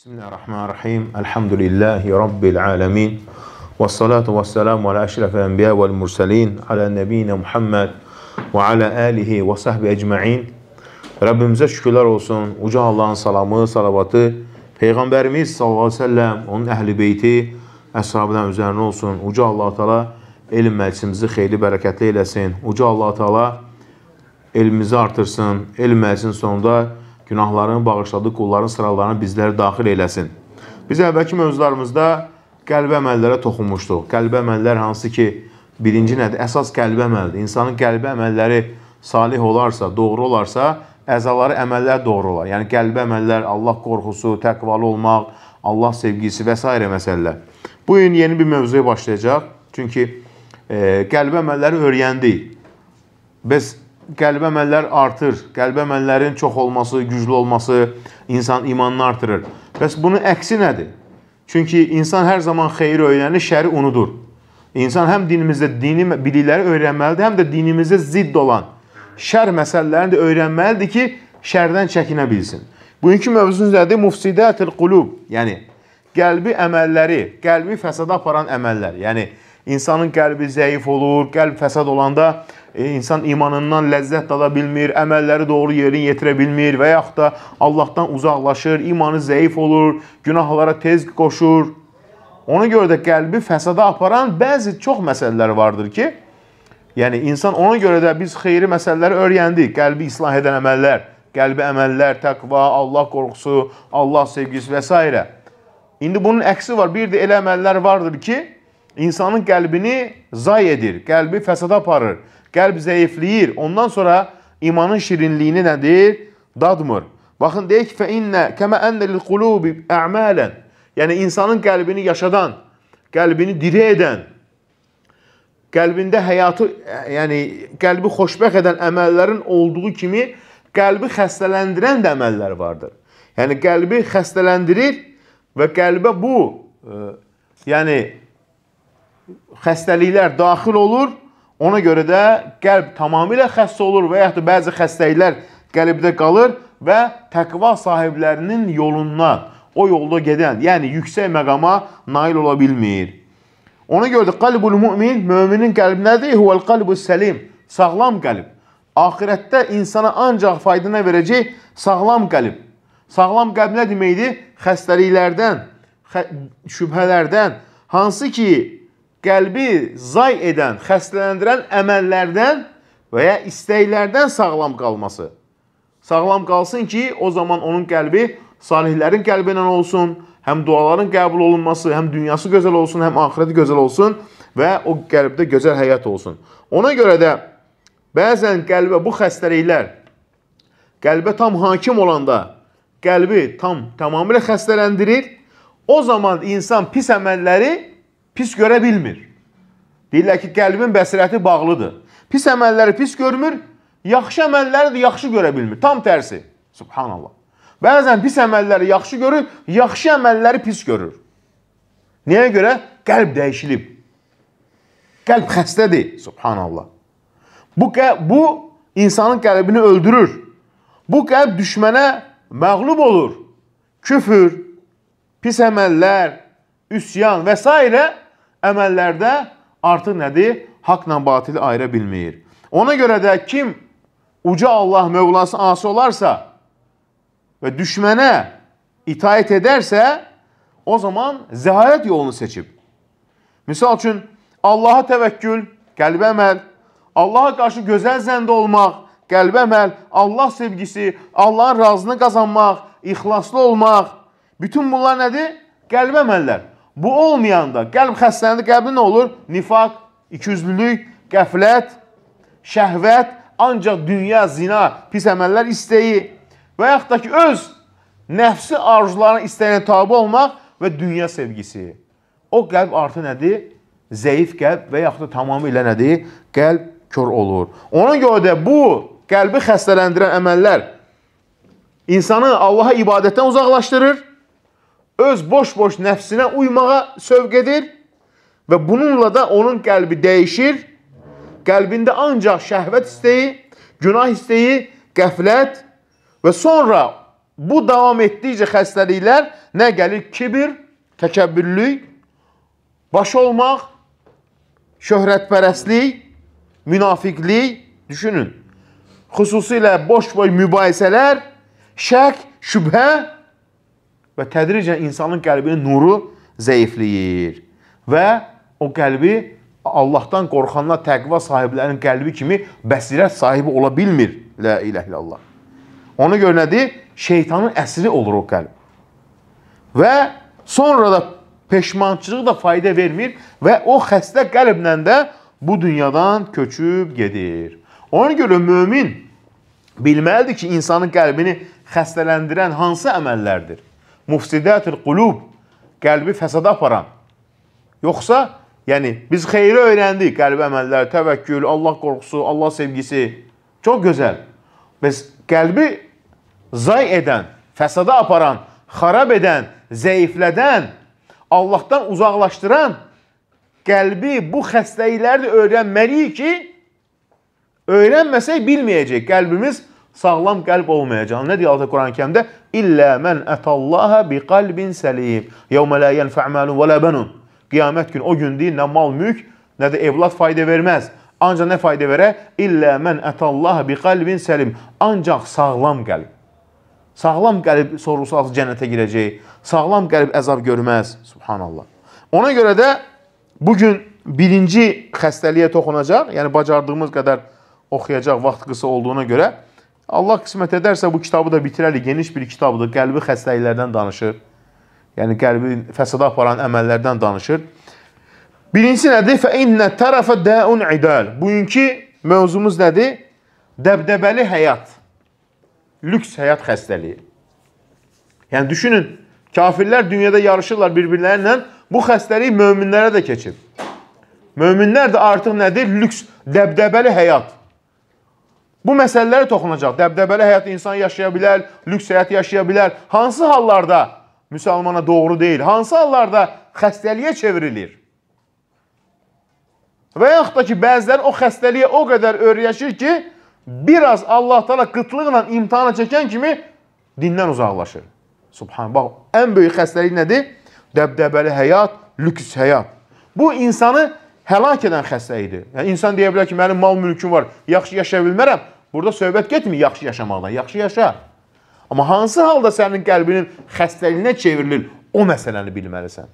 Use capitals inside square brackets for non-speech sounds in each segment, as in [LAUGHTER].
Bismillahirrahmanirrahim. Elhamdülillahi Rabbil alemin. Ve salatu ve selamu ala eşrefel enbiya vel murselin. Ala nebine Muhammed ve ala alihi ve sahbi ecma'in. Rabbimize şükürler olsun. Uca Allah'ın salamı, salavatı, Peygamberimiz sallallahu aleyhi ve sellem, onun əhl-i beyti, əshabından üzərinə olsun. Uca Allah-u Teala elm məclisimizi xeyli bərəkətli eləsin. Uca Allah-u Teala elmimizi artırsın. Elm məclisinin sonunda günahlarını bağışladığı qulların sıralarına bizləri daxil eləsin. Biz əvvəlki mövzularımızda qəlbi əməllərə toxunmuşduq. Qəlbi əməllər hansı ki, birinci nədir? Əsas qəlbi əməldir. İnsanın qəlbi əməlləri salih olarsa, doğru olarsa, əzaları əməllər doğru olar. Yəni qəlbi əməllər, Allah qorxusu, təqvalı olmaq, Allah sevgisi və s. məsələlər. Bu gün yeni bir mövzuya başlayacaq. Çünki e, qəlbi əməlləri öyrəndik. Biz qəlbi əməllər artır. Qəlbi əməllərin çox olması, güclü olması insan imanını artırır. Bəs bunun əksi nədir? Çünki insan hər zaman xeyir öyrənir, şəri unudur. İnsan həm dinimizdə dini bilikləri öyrənməlidir, həm də dinimizdə zidd olan şər məsələlərini də öyrənməlidir ki, şərdən çəkinə bilsin. Bugünkü mövzumuz nədir? Mufsidətil qulub, yəni qəlbi əməlləri, qəlbi fəsada aparan əməllər. Yəni İnsanın qəlbi zəif olur, qəlb fəsad olanda e, insan imanından ləzzət dada bilmir, əməlləri doğru yerin yetirə bilmir və yaxud da Allahdan uzaqlaşır, imanı zəif olur, günahlara tez qoşur. Ona görə də qəlbi fəsada aparan bəzi çox məsələlər vardır ki, yəni insan ona görə də biz xeyri məsələləri öyrəndik, qəlbi islah edən əməllər, qəlbi əməllər, təqva, Allah qorxusu, Allah sevgisi və s. İndi bunun əksi var, bir də elə əməllər vardır ki, insanın qəlbini zay edir, qəlbi fəsada aparır, qəlb zəifləyir. Ondan sonra imanın şirinliyini nədir? Dadmır. Baxın deyək ki, fə innə kəmə ənnə lil qulubi ə'mələn. Yəni insanın qəlbini yaşadan, qəlbini diri edən, qəlbində həyatı, yəni qəlbi xoşbəxt edən əməllərin olduğu kimi qəlbi xəstələndirən də əməllər vardır. Yəni qəlbi xəstələndirir və qəlbə bu, e, yəni xəstəliklər daxil olur. Ona görə də qəlb tamamilə xəstə olur və yaxud da bəzi xəstəliklər qəlbdə qalır və təqva sahiblərinin yoluna, o yolda gedən, yəni yüksək məqama nail ola bilmir. Ona görə də qalbul mümin, möminin qəlbi nədir? Huvel qalbus səlim, sağlam qəlb. Axirətdə insana ancaq faydana verəcək sağlam qəlb. Sağlam qəlb nə deməkdir? Xəstəliklərdən, xə şübhələrdən, hansı ki qəlbi zay edən, xəstələndirən əməllərdən və ya istəklərdən sağlam qalması. Sağlam qalsın ki, o zaman onun qəlbi salihlərin qəlbi ilə olsun, həm duaların qəbul olunması, həm dünyası gözəl olsun, həm axirəti gözəl olsun və o qəlbdə gözəl həyat olsun. Ona görə də bəzən qəlbə bu xəstəliklər qəlbə tam hakim olanda qəlbi tam tamamilə xəstələndirir. O zaman insan pis əməlləri pis görə bilmir. Deyirlər ki, qəlbin bəsirəti bağlıdır. Pis əməlləri pis görmür, yaxşı əməlləri də yaxşı görə bilmir. Tam tərsi. Subhanallah. Bəzən pis əməlləri yaxşı görür, yaxşı əməlləri pis görür. Niyə görə? Qəlb dəyişilib. Qəlb xəstədir, subhanallah. Bu bu insanın qəlbini öldürür. Bu qəlb düşmənə məğlub olur. Küfür, pis əməllər, üsyan və s əməllərdə artıq nədir? Haqla batili ayıra bilmir. Ona görə də kim uca Allah Mövlası ası olarsa və düşmənə itayət edərsə, o zaman zəhayət yolunu seçib. Misal üçün, Allaha təvəkkül, qəlbə əməl, Allaha qarşı gözəl zəndə olmaq, qəlbə əməl, Allah sevgisi, Allahın razını qazanmaq, ixlaslı olmaq, bütün bunlar nədir? Qəlbə əməllər. Bu olmayanda gəlib xəstənin qəbli nə olur? Nifaq, ikiyüzlülük, qəflət, şəhvət, ancaq dünya, zina, pis əməllər istəyi və yaxud da ki, öz nəfsi arzularına istəyinə tabi olmaq və dünya sevgisi. O qəlb artı nədir? Zəif qəlb və yaxud da tamamilə nədir? Qəlb kör olur. Ona görə də bu qəlbi xəstələndirən əməllər insanı Allaha ibadətdən uzaqlaşdırır öz boş-boş nəfsinə uymağa sövq edir və bununla da onun qəlbi dəyişir. Qəlbində ancaq şəhvət istəyi, günah istəyi, qəflət və sonra bu davam etdikcə xəstəliklər nə gəlir? Kibir, təkəbbürlük, baş olmaq, şöhrətpərəstlik, münafiqlik, düşünün. Xüsusilə boş-boy mübahisələr, şək, şübhə və tədricən insanın qəlbinin nuru zəifləyir və o qəlbi Allahdan qorxanlar təqva sahiblərinin qəlbi kimi bəsirət sahibi ola bilmir. La ilahe illallah. Ona görə nədir? Şeytanın əsiri olur o qəlb. Və sonra da peşmançılıq da fayda vermir və o xəstə qəlblə də bu dünyadan köçüb gedir. Ona görə mömin bilməlidir ki, insanın qəlbini xəstələndirən hansı əməllərdir? mufsidətül qulub, qəlbi fəsada aparan. Yoxsa, yəni, biz xeyri öyrəndik, qəlbi əməllər, təvəkkül, Allah qorxusu, Allah sevgisi. Çox gözəl. Biz qəlbi zay edən, fəsada aparan, xarab edən, zəiflədən, Allahdan uzaqlaşdıran qəlbi bu xəstəlikləri də öyrənməliyik ki, öyrənməsək bilməyəcək. Qəlbimiz sağlam qəlb olmayacaq. Nə deyir Allah Quran-ı Kərimdə? İllə mən ətallaha bi qalbin səlim. Yevmə la yənfə amalun və la banun. Qiyamət gün o gün deyil, nə mal mülk, nə də evlad fayda verməz. Ancaq nə fayda verə? İllə mən ətallaha bi qalbin səlim. Ancaq sağlam qəlb. Sağlam qəlb sorusu altı cənnətə girəcək. Sağlam qəlb əzab görməz. Subhanallah. Ona görə də bu gün birinci xəstəliyə toxunacaq. Yəni bacardığımız qədər oxuyacaq vaxt qısa olduğuna görə Allah qismət edərsə bu kitabı da bitirərik. Geniş bir kitabdır. Qəlbi xəstəliklərdən danışır. Yəni qəlbi fəsada aparan əməllərdən danışır. Birincisi nədir? Fə innə tərəfə dəun idal. Bugünkü mövzumuz nədir? Dəbdəbəli həyat. Lüks həyat xəstəliyi. Yəni düşünün, kafirlər dünyada yarışırlar bir-birlərinlə. Bu xəstəlik möminlərə də keçib. Möminlər də artıq nədir? Lüks, dəbdəbəli həyat. Bu məsələlərə toxunacaq. Dəbdəbəli həyat insan yaşaya bilər, lüks həyat yaşaya bilər. Hansı hallarda müsəlmana doğru deyil? Hansı hallarda xəstəliyə çevrilir? Və yaxud da ki, bəziləri o xəstəliyə o qədər öyrəşir ki, bir az Allah təala qıtlıqla imtahana çəkən kimi dindən uzaqlaşır. Subhan, bax, ən böyük xəstəlik nədir? Dəbdəbəli həyat, lüks həyat. Bu insanı həlak edən xəstə idi. Yəni insan deyə bilər ki, mənim mal mülküm var, yaxşı yaşaya bilmərəm. Burada söhbət getmir yaxşı yaşamaqdan, yaxşı yaşa. Amma hansı halda sənin qəlbinin xəstəliyinə çevrilir, o məsələni bilməlisən.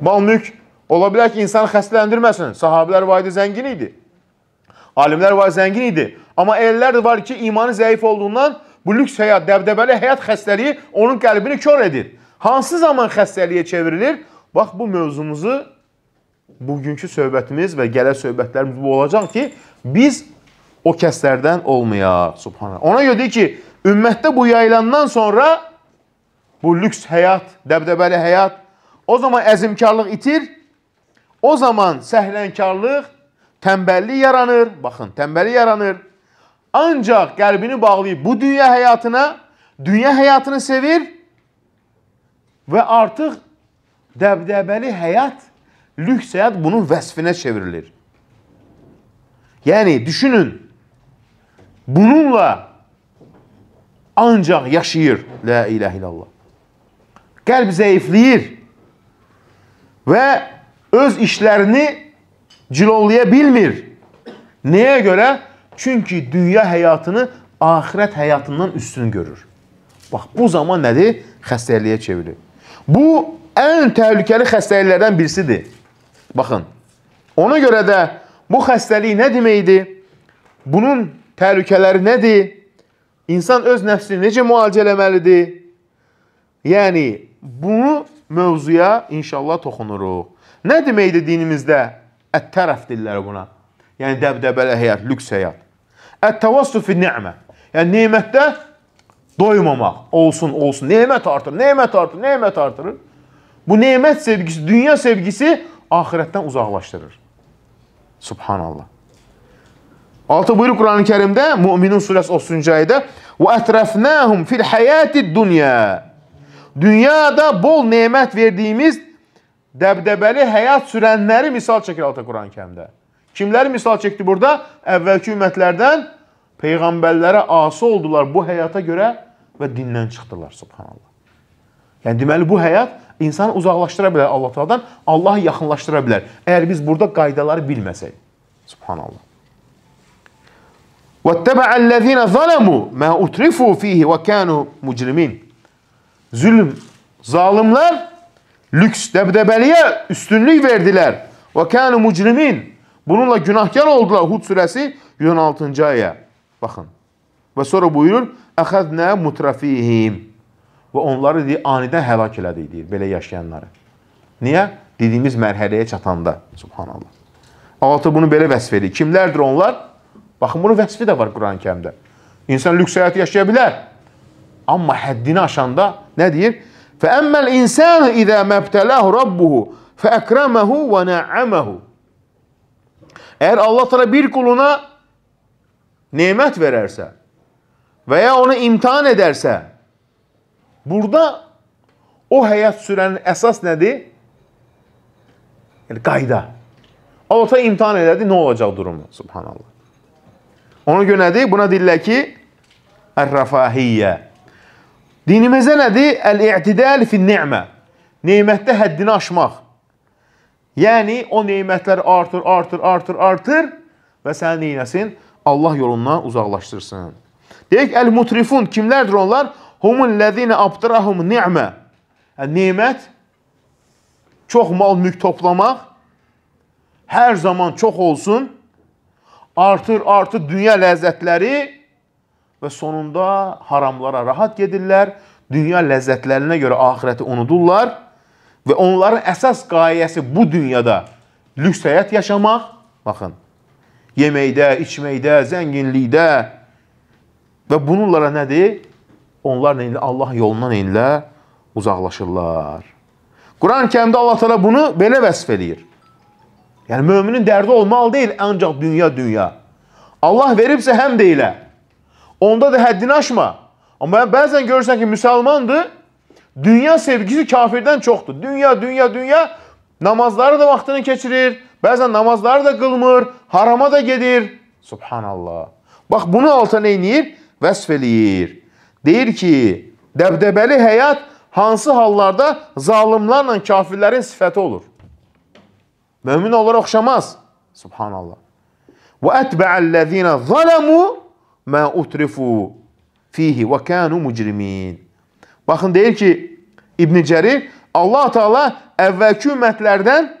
Mal mülk ola bilər ki, insanı xəstələndirməsin. Sahabələr vaydı zəngin idi. Alimlər var zəngin idi. Amma ellər var ki, imanı zəif olduğundan bu lüks həyat, dəbdəbəli həyat xəstəliyi onun qəlbini kör edir. Hansı zaman xəstəliyə çevrilir? Bax bu mövzumuzu bugünkü söhbətimiz və gələ söhbətlərimiz bu olacaq ki, biz o kəslərdən olmayaq. Subhanallah. Ona görə deyir ki, ümmətdə bu yayılandan sonra bu lüks həyat, dəbdəbəli həyat, o zaman əzimkarlıq itir, o zaman səhlənkarlıq, təmbəllik yaranır. Baxın, təmbəllik yaranır. Ancaq qəlbini bağlayıb bu dünya həyatına, dünya həyatını sevir və artıq dəbdəbəli həyat Lüks seyahat bunun vesfine çevrilir. Yani düşünün. Bununla ancak yaşayır. La ilahe illallah. Kalp zayıflayır. Ve öz işlerini cilovlayabilmir. Neye göre? Çünkü dünya həyatını ahirət həyatından üstün görür. Bax, bu zaman nədir? Xəstəliyə çevirir. Bu, ən təhlükəli xəstəliklərdən birisidir. Baxın, ona görə də bu xəstəlik nə deməkdir? Bunun təhlükələri nədir? İnsan öz nəfsini necə müalicə eləməlidir? Yəni, bunu mövzuya inşallah toxunuruq. Nə deməkdir dinimizdə? Ət-tərəf dilləri buna. Yəni, dəbdəbələ həyat, lüks həyat. Ət-təvassu fi ni'mə. Yəni, neymətdə doymamaq. Olsun, olsun. Neymət artır, neymət artır, neymət artır. Bu neymət sevgisi, dünya sevgisi axirətdən uzaqlaşdırır. Subhanallah. Altı buyurur Quran-ı Kerimdə Müminin surəsi 30-cu ayədə "Və ətrafnahum fil hayatid-dunya" Dünyada bol nemət verdiyimiz dəbdəbəli həyat sürənləri misal çəkir altı Quran-ı Kərimdə. Kimləri misal çəkdi burada? Əvvəlki ümmətlərdən peyğəmbərlərə asi oldular bu həyata görə və dindən çıxdılar subhanallah. Yəni deməli bu həyat insanı uzaqlaşdıra bilər Allah Taala'dan, Allahı yaxınlaşdıra bilər. Əgər biz burada qaydaları bilməsək. Subhanallah. Vəttəbə'əllezina zalamu ma utrifu fihi və kanu mujrimin. Zülm, zalımlar lüks, dəbdəbəliyə üstünlük verdilər. Və kanu mujrimin. Bununla günahkar oldular. Hud surəsi 116-cı ayə. Baxın. Və sonra buyurur: "Əxəznə mutrafihim." və onları deyir, anidən həlak elədik, deyir, belə yaşayanları. Niyə? Dediyimiz mərhələyə çatanda, subhanallah. Allah bunu belə vəsf edir. Kimlərdir onlar? Baxın, bunun vəsfi də var Quran-ı kərimdə. İnsan lüks həyatı yaşaya bilər. Amma həddini aşanda nə deyir? فَأَمَّا الْاِنْسَانُ اِذَا مَبْتَلَهُ رَبُّهُ فَأَكْرَمَهُ وَنَعَّمَهُ Əgər Allah təala bir quluna nemət verərsə və ya onu imtahan edərsə, Burada o həyat sürənin əsas nədir? Yəni, qayda. Allah imtihan elədi, nə olacaq durumu? Subhanallah. Ona görə nədir? Buna deyirlər ki, Ər-rəfahiyyə. Dinimizdə nədir? Əl-i'tidəl fin-ni'mə. Neymətdə həddini aşmaq. Yəni, o neymətlər artır, artır, artır, artır və səni neynəsin? Allah yolundan uzaqlaşdırsın. Deyək, əl-mutrifun kimlərdir onlar? Humullezine abdurahum ni'mə. E, Nemət çox mal mülk toplamaq hər zaman çox olsun. Artır, artır dünya ləzzətləri və sonunda haramlara rahat gedirlər. Dünya ləzzətlərinə görə axirəti unudurlar və onların əsas qayəsi bu dünyada lüks həyat yaşamaq. Baxın, yeməkdə, içməkdə, zənginlikdə və bununla nədir? onlar neynirlər? Allah yolundan neynirlər? Uzaqlaşırlar. Quran-ı kərimdə Allah təala bunu belə vəsf eləyir. Yəni möminin dərdi olmalı deyil ancaq dünya dünya. Allah veribsə həm də elə. Onda da həddini aşma. Amma bəzən görürsən ki, müsəlmandır, dünya sevgisi kafirdən çoxdur. Dünya, dünya, dünya namazları da vaxtını keçirir, bəzən namazları da qılmır, harama da gedir. Subhanallah. Bax, bunu alta neynir? Vəsf eləyir. Deyir ki, dəbdəbəli həyat hansı hallarda zalimlarla kafirlərin sifəti olur? Mömin onlara oxşamaz. Subhanallah. Və ətbə'əl-ləzina zalamu mə utrifu fihi və kənu mücrimin. Baxın, deyir ki, İbn-i Cərir, Allah-u Teala əvvəlki ümmətlərdən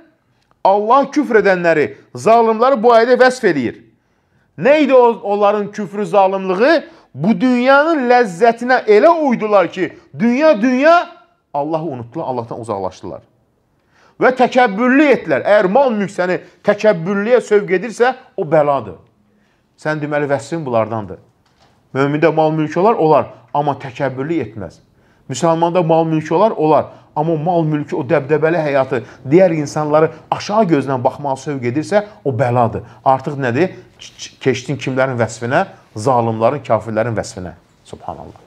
Allah küfr edənləri, zalimləri bu ayədə vəsf eləyir. Nə idi onların küfrü, zalimlığı? bu dünyanın ləzzətinə elə uydular ki, dünya, dünya Allahı unutdular, Allahdan uzaqlaşdılar. Və təkəbbürlü etdilər. Əgər mal mülk səni təkəbbürlüyə sövq edirsə, o bəladır. Sən deməli vəsfin bunlardandır. Mömində mal mülkü olar, olar. Amma təkəbbürlü etməz. Müsəlmanda mal mülkü olar, olar. Amma mal mülkü, o dəbdəbəli həyatı, digər insanları aşağı gözlə baxmağa sövq edirsə, o bəladır. Artıq nədir? Keçdin kimlərin vəsfinə? Zalimlərin, kafirlərin vəsfinə. Subhanallah.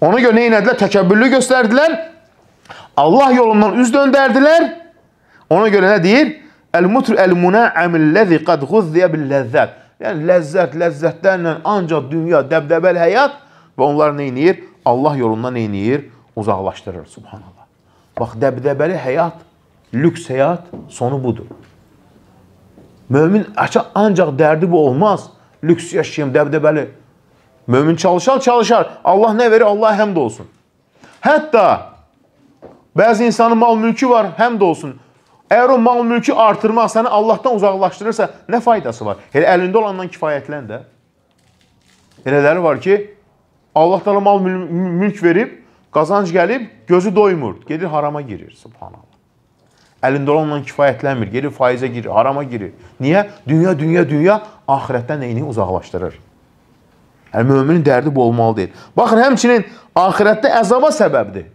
Ona görə nə etdilər? Təkəbbürlü göstərdilər. Allah yolundan üz döndərdilər. Ona görə nə deyir? El-mutru el-muna'amilləzi qad quzziyə bil-ləzzət. Yəni ləzzət, ləzzətlərlə ancaq dünya, dəbdəbəli həyat və onlar nə edir? Allah yolundan nə edir? uzaqlaşdırır, subhanallah. Bax, dəbdəbəli həyat, lüks həyat sonu budur. Mömin ancaq dərdi bu olmaz, lüks yaşayım, dəbdəbəli. Mömin çalışar, çalışar. Allah nə verir? Allah həmd olsun. Hətta bəzi insanın mal-mülkü var, həmd olsun. Əgər o mal-mülkü artırmaq səni Allahdan uzaqlaşdırırsa, nə faydası var? Elə əlində olandan kifayətlən də. Elələri var ki, Allah da mal-mülk verib, Qazanc gəlib, gözü doymur. Gedir harama girir, subhanallah. Əlində olanla kifayətlənmir, gedir faizə girir, harama girir. Niyə? Dünya, dünya, dünya axirətdən eyni uzaqlaşdırır. Yəni, möminin dərdi bu olmalı deyil. Baxın, həmçinin axirətdə əzaba səbəbdir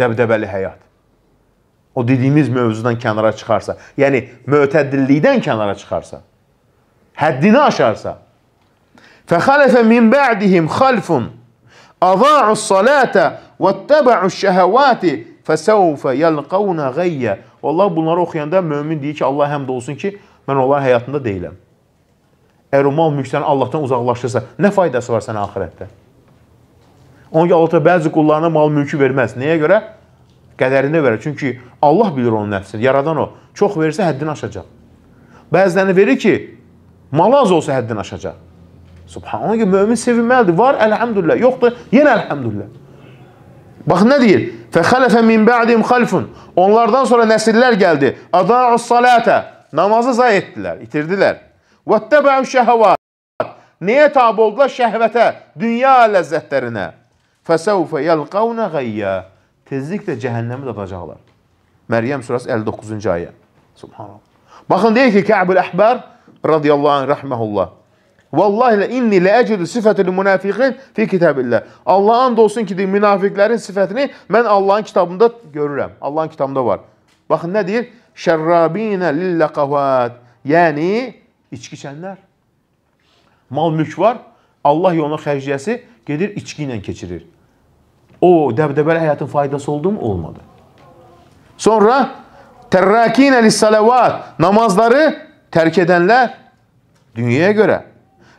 dəbdəbəli həyat. O dediyimiz mövzudan kənara çıxarsa, yəni mötədillikdən kənara çıxarsa, həddini aşarsa. Fəxalefə min bə'dihim xalfun أضاعوا الصلاة واتبعوا الشهوات fəsəvfə yəlqavna ghayya. Vallahi bunları oxuyanda mömin deyir ki, Allah həmd olsun ki, mən onların həyatında deyiləm. Əgər o mal mülkdən Allahdan uzaqlaşırsa, nə faydası var sənə axirətdə? Ona görə Allah bəzi qullarına mal mülkü verməz. Nəyə görə? Qədərində verər. Çünki Allah bilir onun nəfsini, yaradan o. Çox verirsə həddini aşacaq. Bəzilərini verir ki, mal az olsa həddini aşacaq. Subhanallah ki, mömin sevinməlidir. Var, əlhəmdülillah. Yoxdur, yenə əlhəmdülillah. Bax, nə deyir? Fəxələfə min bə'dim xalfun. Onlardan sonra nəsillər gəldi. Ada'us salətə. Namazı zay etdilər, itirdilər. Vəttəbəu şəhəvat. Nəyə tabi oldular? Şəhvətə, dünya ləzzətlərinə. Fəsəvfə yəlqavnə qayyə. Tezliklə cəhənnəmi dadacaqlar. Məryəm surası 59-cu ayə. Subhanallah. Baxın, deyir ki, Kəbül Əhbər radiyallahu anh, rəhməhullah. Vallahi inni la ecidu sifetul münafiqin fi kitabillah. Allah'a and olsun ki, münafiqlərin sifətini mən Allahın kitabında görürəm. Allahın kitabında var. Baxın nə deyir? Şərrabinə lillaqavat. Yəni içki içənlər. Mal mülk var. Allah yoluna xərcləyəsi gedir içki ilə keçirir. O dəbdəbəli həyatın faydası oldu mu? Olmadı. Sonra tərrakinə lissalavat. Namazları tərk edənlər dünyaya görə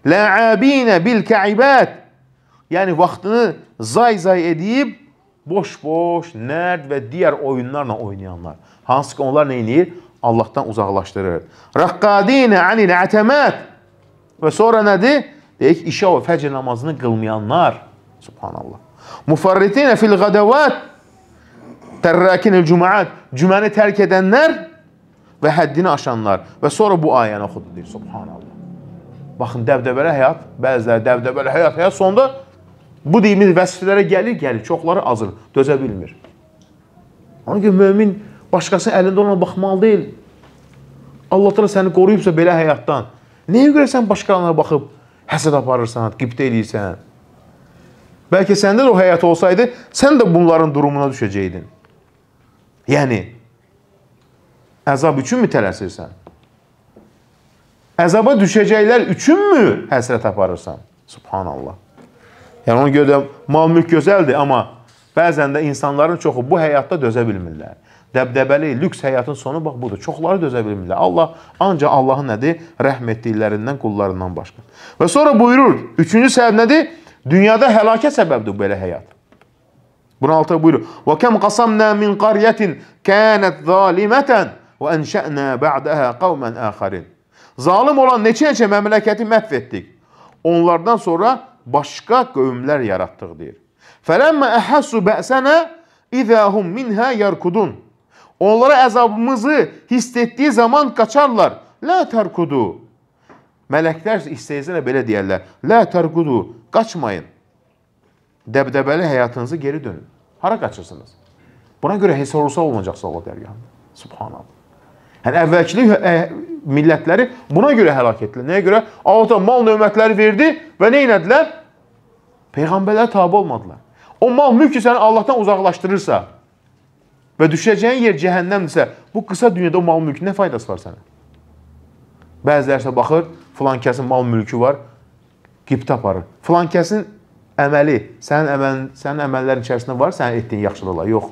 Le'abine bil ke'ibet. Yani vaktini zay zay edip boş boş nerd ve diğer oyunlarla oynayanlar. Hansı ki onlar neyini Allah'tan uzaklaştırır. Rakkadine anil atemet. Ve sonra nedir? Deyik işe o fecr namazını kılmayanlar. Subhanallah. Mufarritine fil gadavat. Terrakinil cumaat. Cüməni tərk edənlər və həddini aşanlar. ve sonra bu ayəni oxudu deyir. Subhanallah. Baxın, dəbdəbəli həyat, bəziləri dəbdəbəli həyat, həyat sonda bu deyimiz vəsflərə gəlir, gəlir, çoxları azır, dözə bilmir. Ona görə mömin başqasının əlində olan baxmalı deyil. Allah təala səni qoruyubsa belə həyatdan, nəyə görə sən başqalarına baxıb həsəd aparırsan, qibtə eləyirsən? Bəlkə səndə də o həyat olsaydı, sən də bunların durumuna düşəcəydin. Yəni, əzab üçünmü tələsirsən? əzaba düşəcəklər üçünmü həsrət aparırsan? Subhanallah. Yəni ona görə də mal-mülk gözəldir, amma bəzən də insanların çoxu bu həyatda dözə bilmirlər. Dəbdəbəli, lüks həyatın sonu bax budur. Çoxları dözə bilmirlər. Allah ancaq Allahın nədir? Rəhm etdiklərindən qullarından başqa. Və sonra buyurur, üçüncü səbəb nədir? Dünyada həlakət səbəbdir belə həyat. Bunun altı buyurur. Və kəm qasamna min qaryatin kanat zalimatan və enşa'na ba'daha qauman akharin. Zalım olan neçə-neçə məmləkəti məhv etdik. Onlardan sonra başqa qövmlər yaratdıq deyir. Fələmmə əhəssu bəsənə izəhum minhə yarkudun. Onlara əzabımızı hiss etdiyi zaman qaçarlar. Lə tərkudu. Mələklər istəyəcənə belə deyərlər. Lə tərkudu, qaçmayın. Dəbdəbəli həyatınızı geri dönün. Hara qaçırsınız? Buna görə heç olursa olmayacaqsa Allah dərgahında. Subhanallah. Yəni əvvəlki ə, hə, e, millətləri buna görə həlak etdilər. Nəyə görə? Allah mal növmətləri verdi və nə etdilər? Peyğəmbərlərə tabe olmadılar. O mal mülk ki, səni Allahdan uzaqlaşdırırsa və düşəcəyin yer cəhənnəmdirsə, bu qısa dünyada o mal mülkün nə faydası var sənə? Bəziləri isə baxır, filan kəsin mal mülkü var, qibtə aparır. Filan kəsin əməli, sənin əməlin, sənin əməllərin içərisində var, sənin etdiyin yaxşılıqlar yox.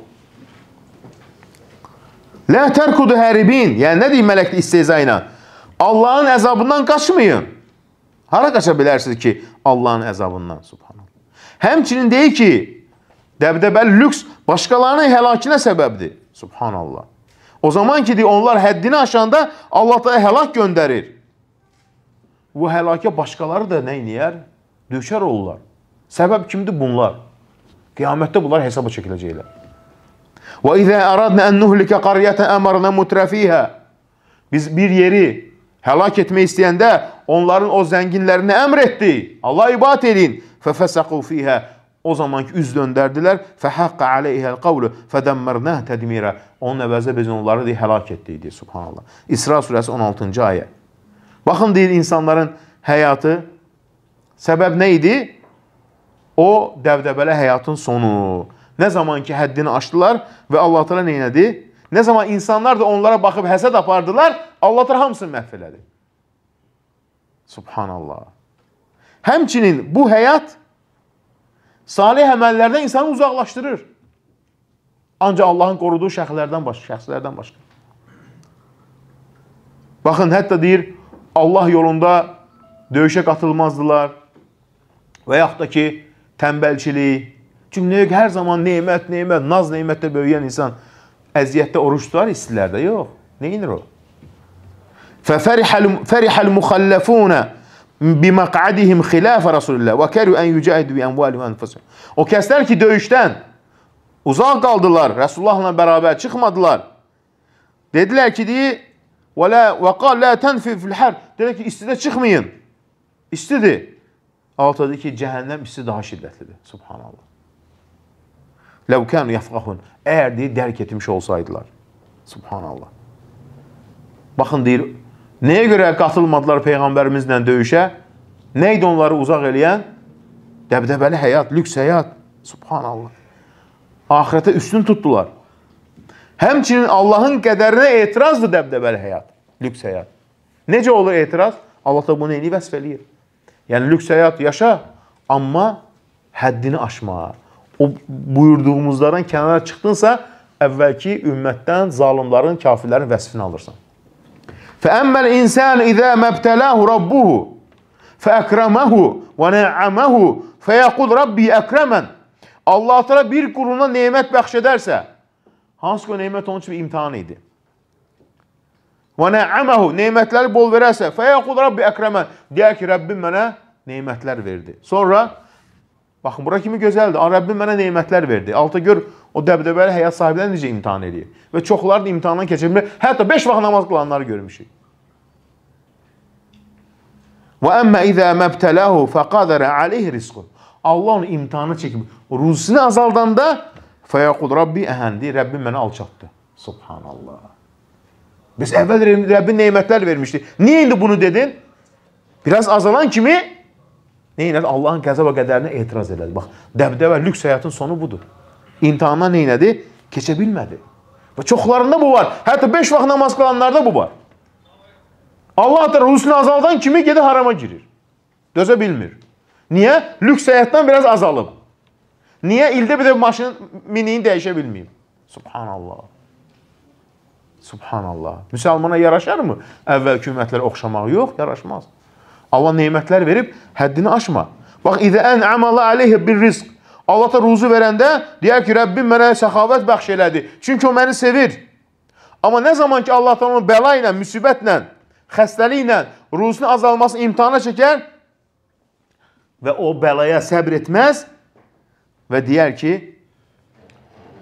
Lə tərkudu həribin. Yəni nə deyir mələk istehza ilə? Allahın əzabından qaçmayın. Hara qaça bilərsiniz ki, Allahın əzabından, subhanallah. Həmçinin deyir ki, dəbdəbəli lüks başqalarının həlakinə səbəbdir, subhanallah. O zaman ki, deyir, onlar həddini aşanda Allah da həlak göndərir. Bu həlakə başqaları da nə eləyər? Döşər olurlar. Səbəb kimdir bunlar? Qiyamətdə bunlar hesaba çəkiləcəklər. وَاِذَا اَرَدْنَا اَنْ نُهْلِكَ قَرْيَةً اَمَرْنَا مُتْرَف۪يهَا Biz bir yeri helak etmek isteyende onların o zenginlerine emretti. Allah'a ibadet edin. فَفَسَقُوا ف۪يهَا O zamanki üz döndürdüler. فَحَقَّ عَلَيْهَا الْقَوْلُ فَدَمَّرْنَهْ تَدْمِيرًا Onun əvəzə biz onları deyə helak etdik, subhanallah. İsra surəsi 16-cı ayə. Baxın deyir insanların həyatı səbəb nə idi? O dəvdəbələ həyatın sonu. Nə zaman ki, həddini aşdılar və Allah təala neylədi? Nə zaman insanlar da onlara baxıb həsəd apardılar, Allah təala hamısını məhv elədi. Subhanallah. Həmçinin bu həyat salih əməllərdən insanı uzaqlaşdırır. Ancaq Allahın qoruduğu şəxslərdən başqa, şəxslərdən başqa. Baxın, hətta deyir, Allah yolunda döyüşə qatılmazdılar və yaxud da ki, tənbəlçilik, Çünkü her zaman neymət, neymət, naz neymətdə böyüyən insan eziyette oruç tutar istillərdə. Yox, nə inir o? فَفَرِحَ الْمُخَلَّفُونَ بِمَقْعَدِهِمْ خِلَافَ رَسُولِ اللّٰهِ وَكَرُوا اَنْ يُجَاهِدُوا بِاَنْوَالِهُ اَنْفَسِهُمْ O kəslər ki, döyüşdən uzaq qaldılar, Rəsullahla bərabər çıxmadılar. Dedilər ki, deyir, وَقَالْ لَا تَنْفِي فِي الْحَرْ Dedilər ki, istidə çıxmayın. İstidir. Allah dedi ki, cəhənnəm isti daha şiddətlidir. Subhanallah. Ləvkənu yafqahun. Əgər deyir, dərk etmiş olsaydılar. Subhanallah. Baxın deyir, nəyə görə qatılmadılar Peyğəmbərimizlə döyüşə? Nə idi onları uzaq eləyən? Dəbdəbəli həyat, lüks həyat. Subhanallah. Ahirətə üstün tutdular. Həmçinin Allahın qədərinə etirazdır dəbdəbəli həyat, lüks həyat. Necə olur etiraz? Allah da bunu eyni vəsf eləyir. Yəni, lüks həyat yaşa, amma həddini aşma. o buyurduğumuzlardan kənara çıxdınsa, əvvəlki ümmətdən zalimların, kafirlərin vəsfini alırsan. insan الْاِنْسَانُ اِذَا مَبْتَلَاهُ رَبُّهُ və وَنَعَمَهُ فَيَقُلْ Rabbi اَكْرَمَنْ Allah Teala bir kuluna nimet bəxş edərsə, hansı ki o nimet onun için bir imtihan idi. Və وَنَعَمَهُ Nimetleri bol verərsə, فَيَقُلْ Rabbi اَكْرَمَنْ Deyər ki, Rabbim mənə nimetler verdi. Sonra, Baxın, bura kimi gözəldir. An Rəbbim mənə nemətlər verdi. Alta gör o dəbdəbəli həyat sahibləri necə imtahan eləyir. Və çoxları da imtahandan keçirmir. Hətta 5 vaxt namaz qılanları görmüşük. Və əmmə izə məbtələhu fəqadərə aleyh rizqun. Allah onu imtahana çəkib. Ruzusunu azaldanda fəyəqul Rabbi əhəndi. Rəbbim mənə alçatdı. Subhanallah. Biz əvvəl Rəbbin nemətlər vermişdi. Niyə indi bunu dedin? Biraz azalan kimi Neynədi? Allahın qəza və qədərinə etiraz elədi. Bax, dəbdə və lüks həyatın sonu budur. İmtihandan neynədi? Keçə bilmədi. Və çoxlarında bu var. Hətta 5 vaxt namaz qılanlarda bu var. Allah da ruhusunu azaldan kimi gedir harama girir. Dözə bilmir. Niyə? Lüks həyatdan biraz azalıb. Niyə? İldə bir də maşının miniyini dəyişə bilməyib. Subhanallah. Subhanallah. Müsəlmana yaraşarmı? Əvvəlki ümumiyyətlərə oxşamaq yox, yaraşmaz. Allah nemətlər verib həddini aşma. Bax, idə ən əmələ əleyhə bir rizq. Allah da ruzu verəndə deyər ki, Rəbbim mənə səxavət bəxş elədi. Çünki o məni sevir. Amma nə zaman ki, Allah da onun bəla ilə, müsibətlə, xəstəliklə, ruzusunun azalması imtihana çəkər və o bəlaya səbr etməz və deyər ki,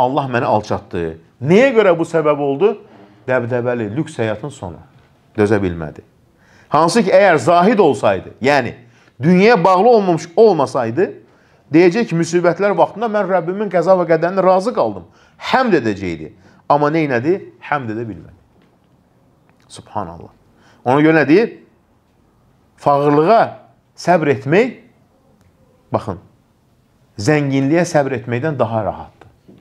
Allah məni alçatdı. Nəyə görə bu səbəb oldu? Dəbdəbəli, lüks həyatın sonu. Dözə bilmədi. Hansı ki eğer zahid olsaydı, yəni dünyaya bağlı olmamış olmasaydı, deyəcək ki, müsibətlər vaxtında mən Rəbbimin qəza və qədərinə razı qaldım. Həmd edəcəkdi. Amma nə elədi? Həmd edə bilmədi. Subhanallah. Ona görə nə deyir? Fağırlığa səbr etmək, baxın, zənginliyə səbr etməkdən daha rahatdır.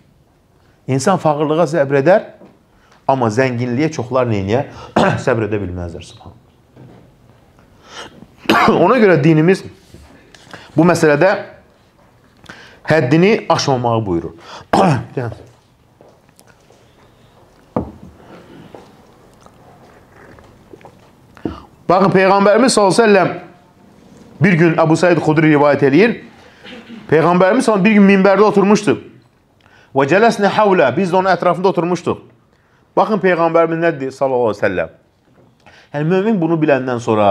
İnsan fağırlığa səbr edər, amma zənginliyə çoxlar neyinə [CLEARS THROAT] səbr edə bilməzlər, subhanallah. [COUGHS] Ona görə dinimiz bu məsələdə həddini aşmamağı buyurur. [COUGHS] Baxın, Peyğəmbərimiz s.ə.v bir gün Əbu Said Xudri rivayət eləyir. Peyğəmbərimiz s.ə.v bir gün minbərdə oturmuşdu. Və cələsnə həvlə, biz də onun ətrafında oturmuşduq. Baxın, Peyğəmbərimiz nədir s.ə.v? Yəni, mümin bunu biləndən sonra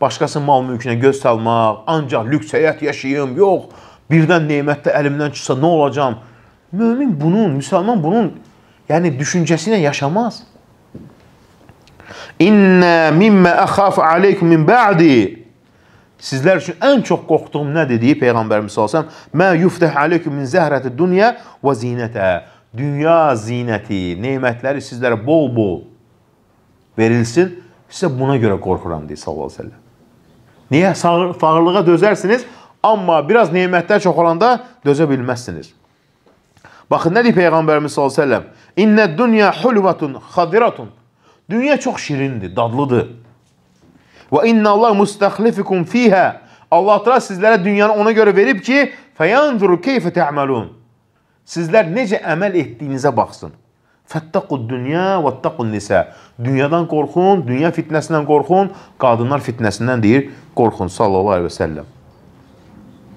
başqasının mal-mülkünə göz salmaq, ancaq lüks həyat yaşayım, yox, birdən nemət də əlimdən çıxsa nə olacam? Mömin bunun, müsəlman bunun yəni düşüncəsi ilə yaşamaz. İnna mimma axafu aleykum min ba'di Sizlər üçün ən çox qorxduğum nədir deyir Peyğəmbərimiz sallallahu əleyhi və səlləm? Mə yuftah aleykum min zəhrəti dunya və zinətə. Dünya zinəti, nemətləri sizlərə bol-bol verilsin. Sizə buna görə qorxuram deyir sallallahu əleyhi və səlləm. Niyə? Sağırlığa dözərsiniz, amma biraz nemətlər çox olanda dözə bilməzsiniz. Baxın, nə deyir Peyğəmbərimiz s.ə.v? İnnə dünya hulvatun xadiratun. Dünya çox şirindir, dadlıdır. Və inna Allah müstəxlifikum fihə. Allah təala sizlərə dünyanı ona görə verib ki, fəyanzuru keyfə tə'malun. Sizlər necə əməl etdiyinizə baxsın. Fəttəqud dünya və təqun nisə. Dünyadan qorxun, dünya fitnəsindən qorxun, qadınlar fitnəsindən deyir, qorxun sallallahu əleyhi və səlləm.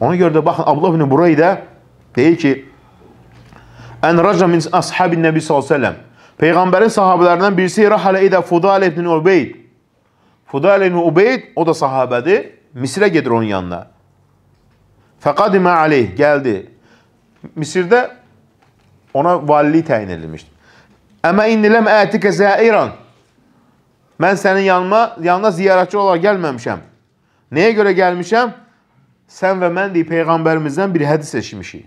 Ona görə də baxın Abdullah ibn Burayda deyir ki: "Ən raca min ashabin Nəbi sallallahu əleyhi və səlləm." Peyğəmbərin sahabelərindən birisi Rahalə ilə Fudal ibn Ubeyd. Fudal ibn Ubeyd o da sahabədir. Misrə gedir onun yanına. Fəqadimə aleyh gəldi. Misirdə ona valilik təyin edilmişdi. Əmə inni ləm ətikə zəiran. Mən sənin yanıma, yanına ziyarətçi olaraq gəlməmişəm. Nəyə görə gəlmişəm? Sən və mən deyil, Peyğəmbərimizdən bir hədis eşmişik.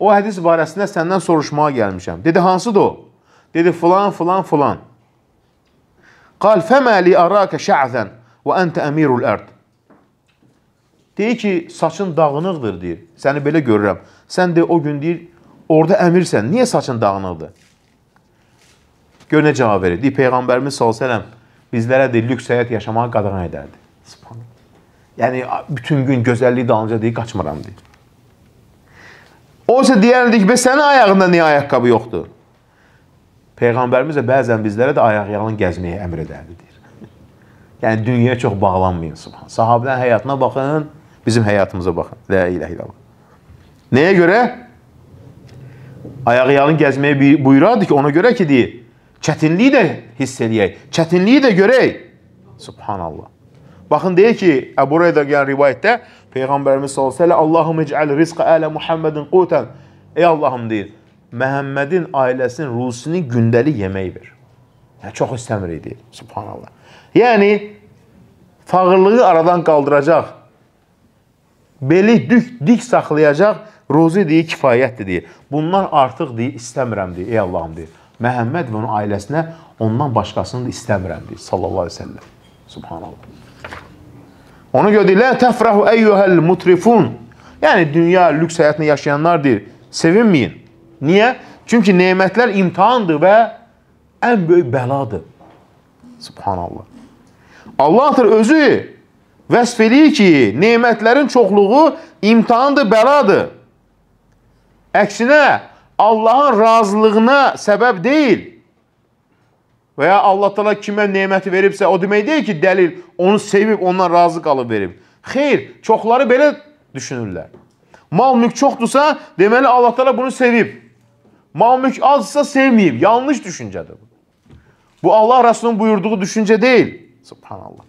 O hədis barəsində səndən soruşmağa gəlmişəm. Dedi, hansıdır o? Dedi, filan, filan, filan. Qal, fəməli arakə şə'zən və əntə əmirul ərd. Deyir ki, saçın dağınıqdır, deyir. Səni belə görürəm. Sən de o gün deyir, Orada əmirsən, niyə saçın dağınıqdır? Gör nə cavab verir. Deyir, Peyğəmbərimiz s.ə.v bizlərə deyir, lüks həyat yaşamağa qadağan edərdi. Subhanallah. Yəni, bütün gün gözəlliyi dalınca deyir, qaçmıram deyir. O isə deyərdi ki, sənin ayağında niyə ayaqqabı yoxdur? Peyğəmbərimiz də bəzən bizlərə də ayaq yağın gəzməyə əmr edərdi, deyir. [LAUGHS] yəni, dünyaya çox bağlanmayın, subhan. Sahabilərin həyatına baxın, bizim həyatımıza baxın. Lə ilə ilə Allah. Nəyə görə? ayaqyalın gəzməyə buyurardı ki, ona görə ki, deyir, çətinliyi də hiss eləyək, çətinliyi də görək. Subhanallah. Baxın, deyir ki, Əbu Reyda gələn rivayətdə Peyğəmbərimiz sallallahu əleyhi və səlləm Allahum ecəl rizqa ələ Muhammedin qutan. Ey Allahım deyir, Məhəmmədin ailəsinin rusini gündəlik yemək ver. Yəni çox istəmirik deyir. Subhanallah. Yəni fağırlığı aradan qaldıracaq, beli dik, dik saxlayacaq Ruzi deyir, kifayətdir deyir. Bunlar artıq deyir, istəmirəm deyir, ey Allahım deyir. Məhəmməd və onun ailəsinə ondan başqasını da istəmirəm deyir, sallallahu aleyhi ve sellem. Subhanallah. Ona görə deyir, lə təfrəhu eyyuhəl mutrifun. Yəni, dünya lüks həyatını yaşayanlar deyir, sevinməyin. Niyə? Çünki nemətlər imtihandır və ən böyük bəladır. Subhanallah. Allahdır özü vəsf eləyir ki, nemətlərin çoxluğu imtihandır, bəladır. Əksinə, Allahın razılığına səbəb deyil. Və ya Allah təala kimə neməti veribsə, o demək deyil ki, dəlil onu sevib, ondan razı qalıb verib. Xeyr, çoxları belə düşünürlər. Mal-mülk çoxdursa, deməli Allah təala bunu sevib. Mal-mülk azsa sevməyib. Yanlış düşüncədir bu. Bu Allah Rəsulunun buyurduğu düşüncə deyil. Subhanallah.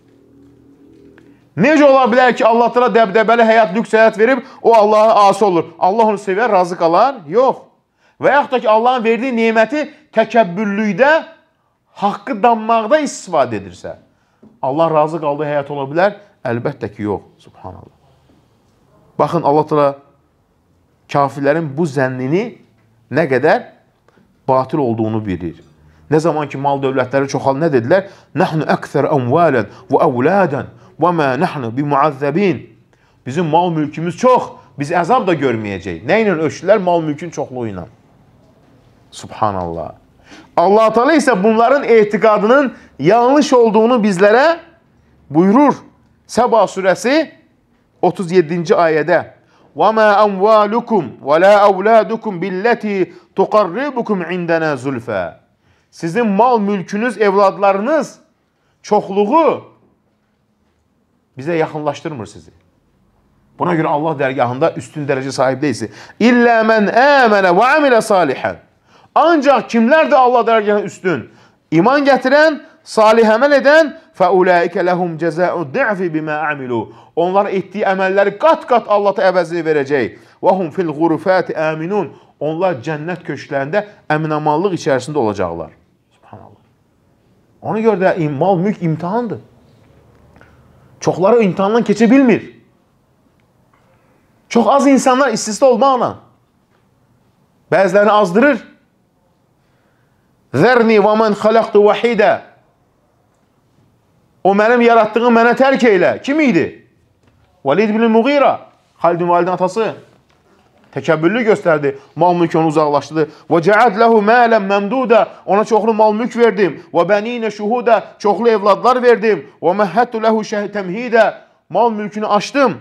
Necə ola bilər ki, Allah təala dəbdəbəli həyat, lüks həyat verib, o Allaha asi olur. Allah onu sevər, razı qalar? Yox. Və yaxud da ki, Allahın verdiyi neməti təkəbbürlükdə, haqqı danmaqda istifadə edirsə, Allah razı qaldığı həyat ola bilər? Əlbəttə ki, yox. Subhanallah. Baxın, Allah təala kafirlərin bu zənnini nə qədər batil olduğunu bilir. Nə zaman ki, mal dövlətləri çoxalır, nə dedilər? Nəhnu əksər əmvalən və əvladən. Və mə nəhnu bimuəzzəbin. Bizim mal mülkümüz çox. Biz əzab da görməyəcəyik. Nə ilə ölçdülər? Mal mülkün çoxluğu ilə. Subhanallah. Allah Teala isə bunların etiqadının yanlış olduğunu bizlərə buyurur. Səba surəsi 37-ci ayədə. "Və mə amvalukum və la auladukum billati tuqarribukum indana zulfa." Sizin mal mülkünüz, evladlarınız çoxluğu bizə yaxınlaşdırmır sizi. Buna görə Allah dərgahında üstün dərəcə sahib deyilsin. İllə mən əmənə və amilə salihən. Ancaq kimlər də Allah dərgahına üstün? İman gətirən, salih əməl edən fə ulaikə lehum cəzaa'u di'fi bima amilu. Onlar etdiyi əməlləri qat-qat Allah da əvəzini verəcək. Və hum fil ghurufat aminun. Onlar cənnət köşklərində əminamanlıq içərisində olacaqlar. Subhanallah. Ona görə də mal mülk imtahandır. Çoxları imtihandan keçə bilmir. Çox az insanlar istisna olmaqla bəzilərini azdırır. Zərni və mən xaləqtu vahidə O mənim yaratdığım mənə tərk eylə. Kim idi? Valid ibn-i Mughira, Xalid ibn Validin atası. Təkəbbüllü göstərdi. Mal-mülk onu uzaqlaşdı. Və cəəd ləhu mələn məmdudə. Ona çoxlu mal-mülk verdim. Və bəninə şuhudə. Çoxlu evladlar verdim. Və məhhəttu ləhu təmhidə. Mal-mülkünü açdım.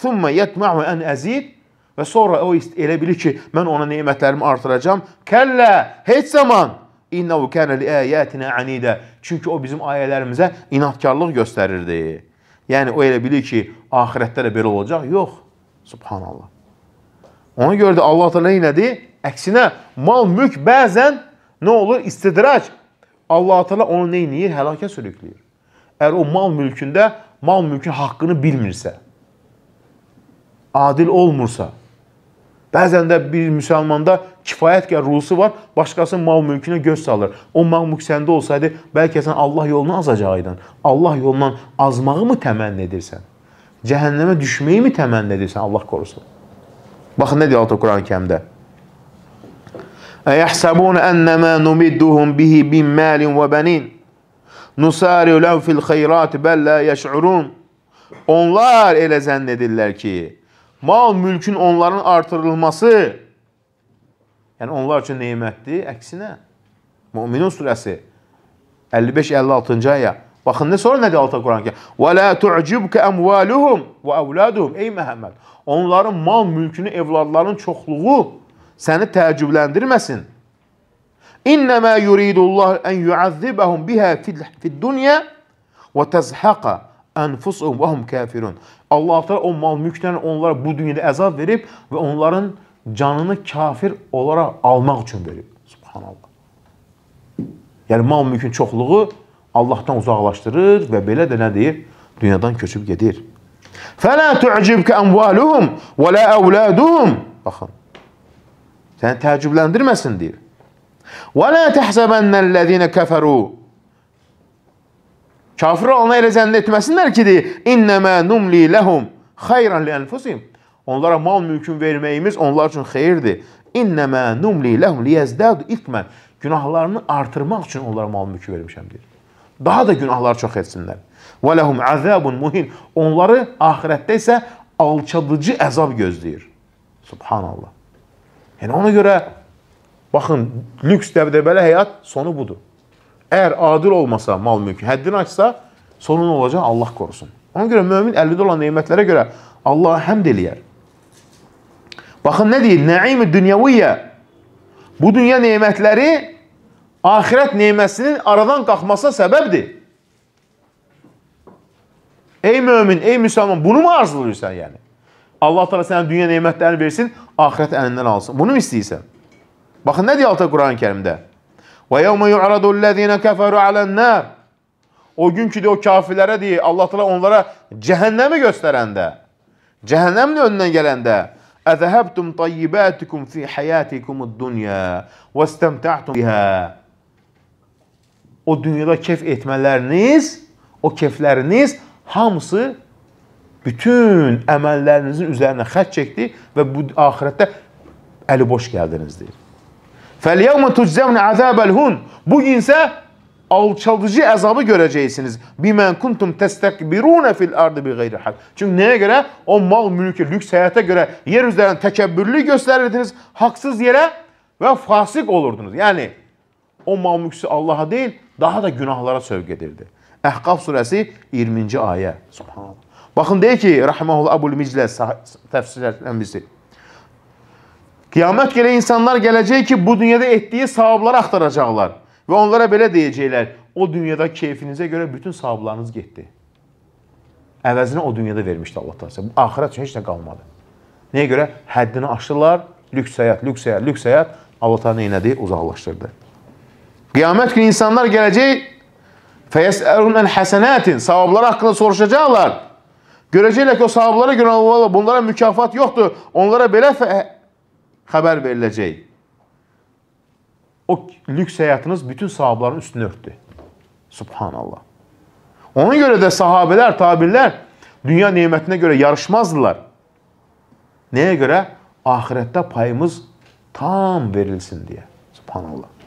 Thumma yətməhu ən əzid. Və sonra o elə bilir ki, mən ona neymətlərimi artıracam. Kəllə, heç zaman. İnnəhu kənə li əyətinə ənidə. Çünki o bizim ayələrimizə inatkarlıq göstərirdi. Yəni, o elə bilir ki, ahirətdə də belə olacaq. Yox, subhanallah. Ona görə də Allah Teala nədir? Əksinə mal mülk bəzən nə olur? İstidrac. Allah Teala onu nə edir? Həlakə sürükləyir. Əgər o mal mülkündə mal mülkün haqqını bilmirsə, adil olmursa, Bəzən də bir müsəlmanda kifayət qədər ruhusu var, başqasının mal mülkünə göz salır. O mal mülk səndə olsaydı, bəlkə sən Allah yoluna azacaqdın. Allah yolundan azmağı mı təmənn edirsən? Cəhənnəmə düşməyi mi təmənn edirsən? Allah qorusun. Baxın, nə deyir Allah Quran-ı kəmdə? Əyəhsəbun ənnəmə numidduhum bihi bin məlin və bənin Nusariu ləv fil xeyrat bəllə yəş'urun Onlar elə zənn edirlər ki, mal mülkün onların artırılması yəni onlar üçün neymətdir, əksinə. Müminun surəsi 55-56-cı ayə. Baxın, nə sonra nə deyir Allah Quran ki? "Və la tu'cibka amwaluhum və auladuhum" ey Məhəmməd onların mal mülkünü, evladların çoxluğu səni təəccübləndirməsin. İnnəmə yuridullah ən yuəzzibəhum bihə fid-dunya və təzhəqə ənfusuhum və hum kafirun. Allah Teala o mal mülkdən onlara bu dünyada əzab verib və onların canını kafir olaraq almaq üçün verib. Subhanallah. Yəni mal mülkün çoxluğu Allahdan uzaqlaşdırır və belə də nə deyir? Dünyadan köçüb gedir. Fələ tu'cibkə əmvaluhum və lə əvladuhum. Baxın. Səni təəccübləndirməsin deyir. Və lə təhsəbənnəl-ləzinə kəfəru. Kafir olana elə zənn etməsinlər ki, deyir, innəmə numli ləhum xeyran li ənfusim. Onlara mal mülkün verməyimiz onlar üçün xeyirdir. İnnəmə numli ləhum liyəzdədu itmən. Günahlarını artırmaq üçün onlara mal mülkü vermişəm, deyir. Daha da günahlar çox etsinlər. Və ləhum əzəbun muhin. Onları axirətdə isə alçadıcı əzab gözləyir. Subhanallah. Yəni ona görə baxın, lüks dəbdəbəli həyat sonu budur. Əgər adil olmasa mal mülkü, həddini açsa, sonu nə olacaq? Allah qorusun. Ona görə mömin əlində olan nemətlərə görə Allaha həmd eləyər. Baxın nə deyir? Naim-i dünyaviyyə. Bu dünya nemətləri axirət nemətinin aradan qalxmasına səbəbdir. Ey mümin, ey Müslüman bunu mu arzuluyorsan yani? Allah Teala sana dünya nimetlerini versin, ahiret elinden alsın. Bunu mu istiyorsan? Bakın ne diyor Altay Kur'an-ı Kerim'de? وَيَوْمَ يُعْرَضُ الَّذ۪ينَ كَفَرُوا عَلَى النَّارِ O günkü de o kafirlere diye Allah Teala onlara cehennemi gösterende, cehennemin önünden gelende اَذَهَبْتُمْ طَيِّبَاتِكُمْ فِي حَيَاتِكُمُ الدُّنْيَا وَاسْتَمْتَعْتُمْ بِهَا O dünyada kef etmeleriniz, o kefleriniz hamısı bütün əməllərinizin üzərinə xət çəkdi və bu axirətdə əli boş gəldiniz deyir. Fəliyəvmə tuczəvnə əzəbəl-hun. Bugün isə alçaldıcı əzabı görəcəksiniz. Bimən kuntum təstəkbirunə fil ardı bi qeyri haq. Çünki nəyə görə? O mal, mülkü, lüks həyata görə yer üzərindən təkəbbürlü göstərirdiniz, haqsız yerə və fasik olurdunuz. Yəni, o mal mülksü Allaha deyil, daha da günahlara sövq edirdi. Əhqaf surəsi 20-ci ayə. Subhanallah. Baxın deyir ki, rahmehullah Əbul Micləs təfsirləndirisi. Qiyamət gələ insanlar gələcək ki, bu dünyada etdiyi savabları axtaracaqlar və onlara belə deyəcəklər: "O dünyada keyfinizə görə bütün savablarınız getdi. Əvəzinə o dünyada vermişdi Allah təala. Bu axirət üçün heç nə qalmadı." Nəyə görə həddini aşırlar, lüks həyat, lüks həyat, lüks həyat Allah təala nə etdi? Uzaqlaşdırdı. Qiyamət günü insanlar gələcək Fəyəsəlun ən həsənətin. Savabları haqqında soruşacaqlar. Görəcəklər ki, o savablara görə Allah, bunlara mükafat yoxdur. Onlara belə xəbər veriləcək. O lüks həyatınız bütün savabların üstünü örtdü. Subhanallah. Ona görə də sahabələr, tabirlər dünya nemətinə görə yarışmazdılar. Nəyə görə? Ahirətdə payımız tam verilsin deyə. Subhanallah.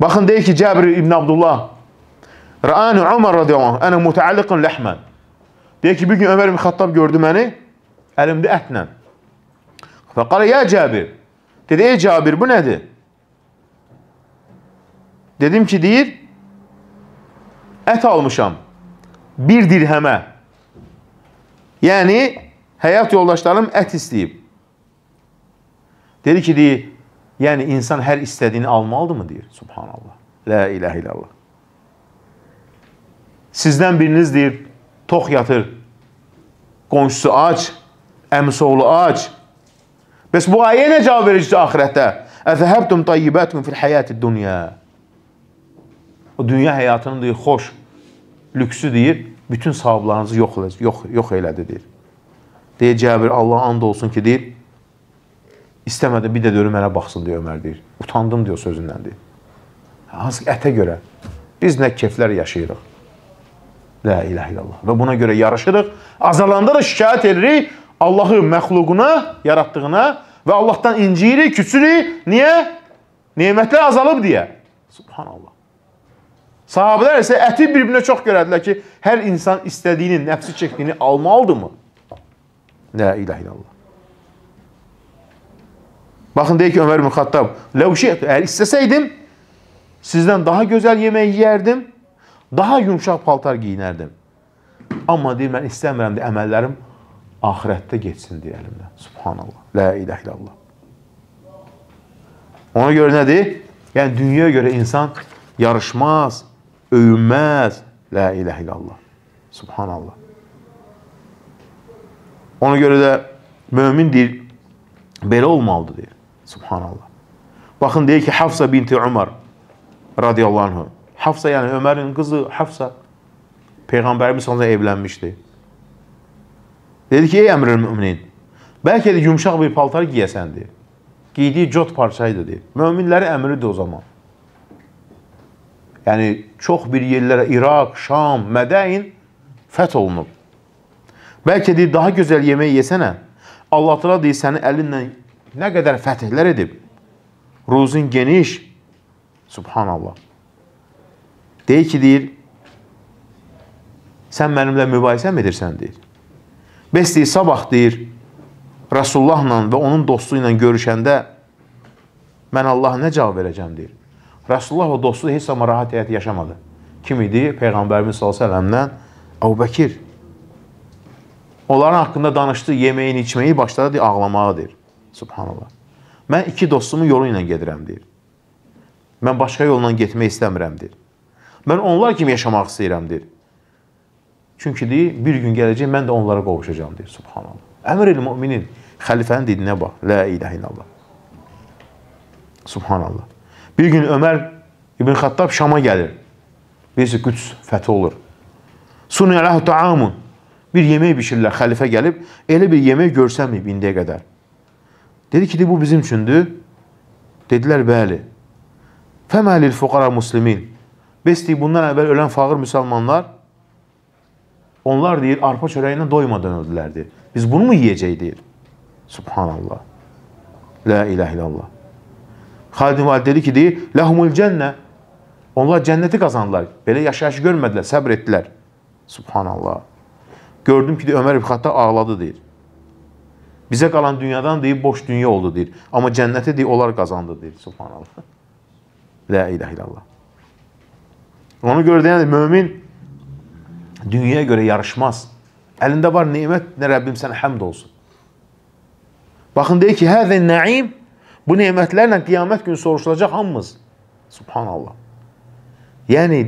Bakın diyor ki Cabir İbn Abdullah Ra'ani Umar radıyallahu anh Ene muteallikun lehmen Diyor ki bir gün Ömer bin Hattab gördü beni Elimde etle Fekale ya Cabir Dedi ey Cabir bu nedir? Dedim ki deyir Et almışam Bir dirheme Yani hayat yoldaşlarım et isteyip Dedi ki deyir Yəni insan hər istədiyini almalıdırmı deyir? Subhanallah. La ilahe illallah. Sizdən biriniz deyir, tox yatır. Qonşusu aç, əmisi oğlu aç. Bəs bu ayəyə nə cavab verəcəksiniz axirətdə? Əzəhəbtum tayyibatukum fil hayatid dunya. O dünya həyatının deyir, xoş lüksü deyir, bütün savablarınızı yox, yox, yox elədi deyir. Deyə Cəbir Allah and olsun ki, deyir, İstəmədim bir də dönüb mənə baxsın deyə Ömər deyir. Utandım diyor sözündən deyir. Hansı ətə görə biz nə keflər yaşayırıq. La ilahe illallah. Və buna görə yarışırıq. Azalanda da şikayət edirik Allahı məxluquna, yaratdığına və Allahdan inciyirik, küçürük. Niyə? Nemətlər azalıb deyə. Subhanallah. Sahabələr isə əti bir-birinə çox görədilər ki, hər insan istədiyini, nəfsi çəkdiyini almalıdırmı? La ilahe illallah. Bakın diyor ki Ömer bin Hattab, eğer isteseydim sizden daha güzel yemeği yerdim, daha yumuşak paltar giyinerdim. Ama deyir, ben istəmirəm de, əməllərim ahirətdə geçsin diye əlimdən. Subhanallah, la ilah illallah. Ona göre ne diyor? Yani dünyaya göre insan yarışmaz, övünməz. La ilah illallah. Subhanallah. Ona göre de mümin deyir, belə olmalıdır deyir. Subhanallah. Baxın deyir ki, Hafsa binti Ömər radiyallahu anh. Hafsa yəni Ömərin qızı Hafsa Peyğəmbərimiz sallallahu evlənmişdi. Dedi ki, ey Əmrül Möminin, bəlkə də yumşaq bir paltar giyəsəndir. Giydiyi cot parçaydı deyir. Möminləri əmridir o zaman. Yəni çox bir yerlərə İraq, Şam, Mədəyin fəth olunub. Bəlkə deyir daha gözəl yemək yesənə, Allah təala deyir səni əlinlə nə qədər fətihlər edib. Ruzun geniş. Subhanallah. Deyir ki, deyir, sən mənimlə mübahisə mi edirsən, deyir. Bəs deyir, sabah deyir, Rasullahla və onun dostu ilə görüşəndə mən Allaha nə cavab verəcəm, deyir. Rasulullah o dostu heç zaman rahat həyat yaşamadı. Kim idi? Peyğəmbərimiz s.ə.vəndən Əbu Bəkir. Onların haqqında danışdı, yeməyin, içməyi başladı ağlamağa, deyir. Subhanallah. Mən iki dostumun yolu ilə gedirəm, deyir. Mən başqa yolla getmək istəmirəm, deyir. Mən onlar kimi yaşamaq istəyirəm, deyir. Çünki deyir, bir gün gələcək, mən də onlara qovuşacam, deyir. Subhanallah. Əmr el müminin, xəlifənin dininə bax. La ilahe illallah. Subhanallah. Bir gün Ömər İbn Xattab Şama gəlir. Birisi Qüds fəthi olur. Sunə ləhu taamun. Bir yemək bişirirlər, xəlifə gəlib, elə bir yemək görsəməyib indiyə qədər. Dedi ki, bu bizim üçündür. Dedilər, bəli. Fəməlil fuqara muslimin. Bəs deyir, bundan əvvəl ölən fağır müsəlmanlar, onlar deyir, arpa çörəyindən doymadan öldülər deyir. Biz bunu mu yiyəcək deyir. Subhanallah. La ilahe illallah. Xalid ibn dedi ki, deyir, ləhumul cənnə. Onlar cənnəti qazandılar. Belə yaşayışı görmədilər, səbr etdilər. Subhanallah. Gördüm ki, deyir, Ömər ibn Xatta ağladı deyir. Bizə qalan dünyadan deyir, boş dünya oldu deyir. Amma cənnəti deyir, onlar qazandı deyir. Subhanallah. [LAUGHS] La ilahe illallah. Ona görə deyən mömin dünyaya görə yarışmaz. Əlində var nemət, nə Rəbbim sənə həmd olsun. Baxın deyir ki, həzin naim bu nemətlərlə qiyamət günü soruşulacaq hamımız. Subhanallah. Yəni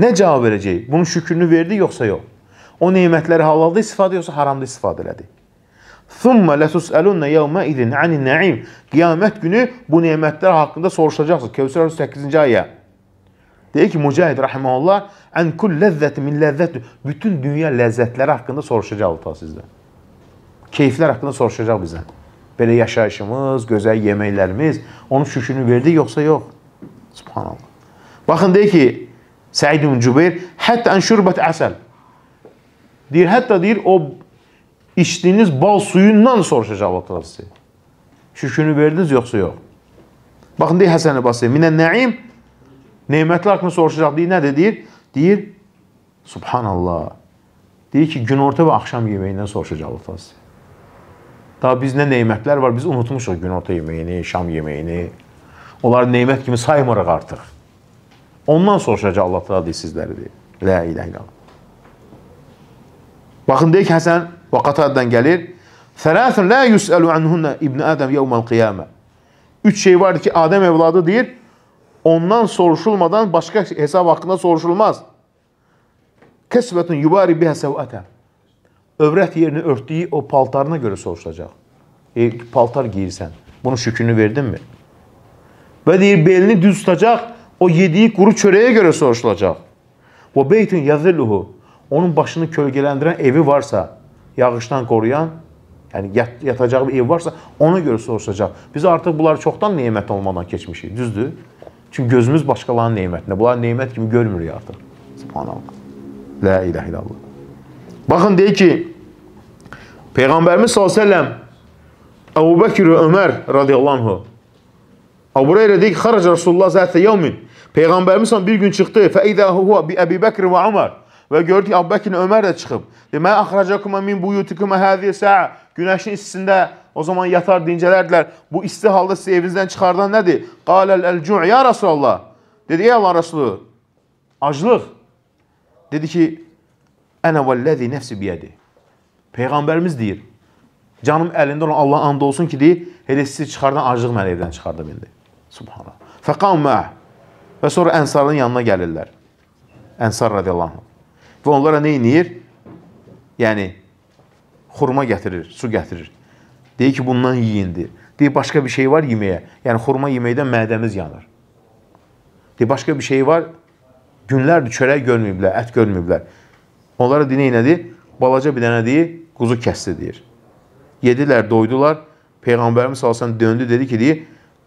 nə cavab verəcək? Bunun şükrünü verdi yoxsa yox? O nemətləri halalda istifadə yoxsa haramda istifadə elədi? Thumma letus'alunna yevme idin anin naim. Qiyamət günü bu nemətlər haqqında soruşacaqsınız. Kevsər 8-ci ayə. Deyir ki, Mücahid rahimehullah, "An kull lezzeti min lezzeti." Bütün dünya ləzzətləri haqqında soruşacaq Allah sizdən. Keyflər haqqında soruşacaq bizdən. Belə yaşayışımız, gözəl yeməklərimiz, onun şükrünü verdi yoxsa yox? Subhanallah. Baxın deyir ki, Səid ibn Cübeyr, "Hətta an şurbat əsəl." Deyir, hətta deyir o içdiyiniz bal suyundan soruşacaqlar sizi. Şükrünü verdiniz yoxsa yox. Baxın deyir Həsən Əbasi, minən nəim nemətlər haqqında soruşacaq deyir, nədir deyir? Deyir, subhanallah. Deyir ki, günorta və axşam yeməyindən soruşacaqlar sizi. Daha bizdə nemətlər var, biz unutmuşuq günorta yeməyini, şam yeməyini. Onları nemət kimi saymırıq artıq. Ondan soruşacaq Allah təala deyir sizləri deyir. La ilahe illallah. Baxın deyir ki, Həsən Və Qatadədən gəlir. Sələsən la yusəlu anhunna ibn Adəm yevmal qiyamə. Üç şey vardır ki, Adəm evladı deyir, ondan soruşulmadan başqa hesab haqqında soruşulmaz. Kəsbətun yubari biha səvətə. Övrət yerini örtdüyü o paltarına görə soruşulacaq. E, paltar giyirsən. Bunun şükünü verdinmi? Və deyir, belini düz tutacaq, o yediyi quru çörəyə görə soruşulacaq. Və beytun yazilluhu. Onun başını kölgələndirən evi varsa, yağışdan qoruyan, yəni yat yatacağı bir ev varsa, ona görə soruşacaq. Biz artıq bunları çoxdan nemət olmadan keçmişik, düzdür? Çünki gözümüz başqalarının nemətində. Bunları nemət kimi görmürük artıq. Subhanallah. La ilahe illallah. Baxın deyir ki, Peyğəmbərimiz sallallahu əleyhi və səlləm Əbu Bəkr və Ömər radiyallahu anh Əbu Hüreyrə deyir ki, xarac Rasulullah zətə yevmin. Peyğəmbərimiz bir gün çıxdı. Fə izə huwa bi Əbi Bəkr və Ömər. Və gördük ki, Əbubəkin Ömər də çıxıb. Deməli, axracakuma min buyutikuma həziyə sa'a. Günəşin istisində o zaman yatar dincələrdilər. Bu isti halda sizi evinizdən çıxardan nədir? Qalal el-cu' ya Rasulullah. Dedi ey Allah Rasulü, aclıq. Dedi ki, Ənə vəl-ləzi nəfsi biyədi. Peyğəmbərimiz deyir, canım əlində olan Allah and olsun ki, deyir, elə sizi çıxardan aclıq məni evdən çıxarda bildi. Subhanallah. Fəqam məh. Və sonra Ənsarın yanına gəlirlər. Ənsar radiyallahu anh və onlara nə eləyir? Yəni, xurma gətirir, su gətirir. Deyir ki, bundan yiyindir. Deyir, başqa bir şey var yeməyə. Yəni, xurma yeməkdən mədəmiz yanır. Deyir, başqa bir şey var, günlərdir çörək görməyiblər, ət görməyiblər. Onlara deyir, nədir? Balaca bir dənə deyir, quzu kəsdi, deyir. Yedilər, doydular. Peyğəmbərimiz salsan döndü, dedi ki, deyir,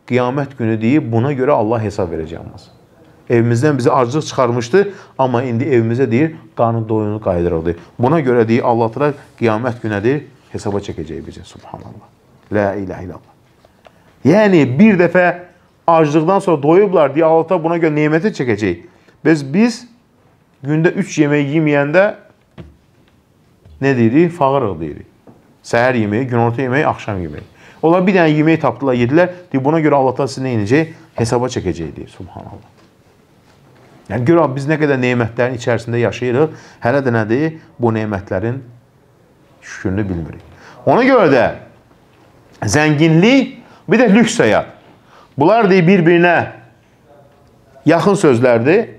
qiyamət günü deyir, buna görə Allah hesab verəcək olmasın. Evimizdən bizə aclıq çıxarmışdı, amma indi evimizə deyir, qanın doyunu qayıdırıq deyir. Buna görə deyir, Allah təala qiyamət günədir, hesaba çəkəcək bizi. Subhanallah. La ilahe illallah. Yəni bir dəfə aclıqdan sonra doyublar deyə Allah təala buna görə nemətə çəkəcək. Biz biz gündə 3 yemək yeməyəndə nə deyirik? Fağırıq deyirik. Səhər yeməyi, günorta yeməyi, axşam yeməyi. Onlar bir dənə yemək tapdılar, yedilər. Deyir, buna görə Allah təala sizi nə edəcək? Hesaba çəkəcək deyir. Subhanallah. Yəni gör abi biz nə qədər nemətlərin içərisində yaşayırıq, hələ də nədir? Bu nemətlərin şükrünü bilmirik. Ona görə də zənginlik, bir də lüks həyat. Bunlar deyir bir-birinə yaxın sözlərdir.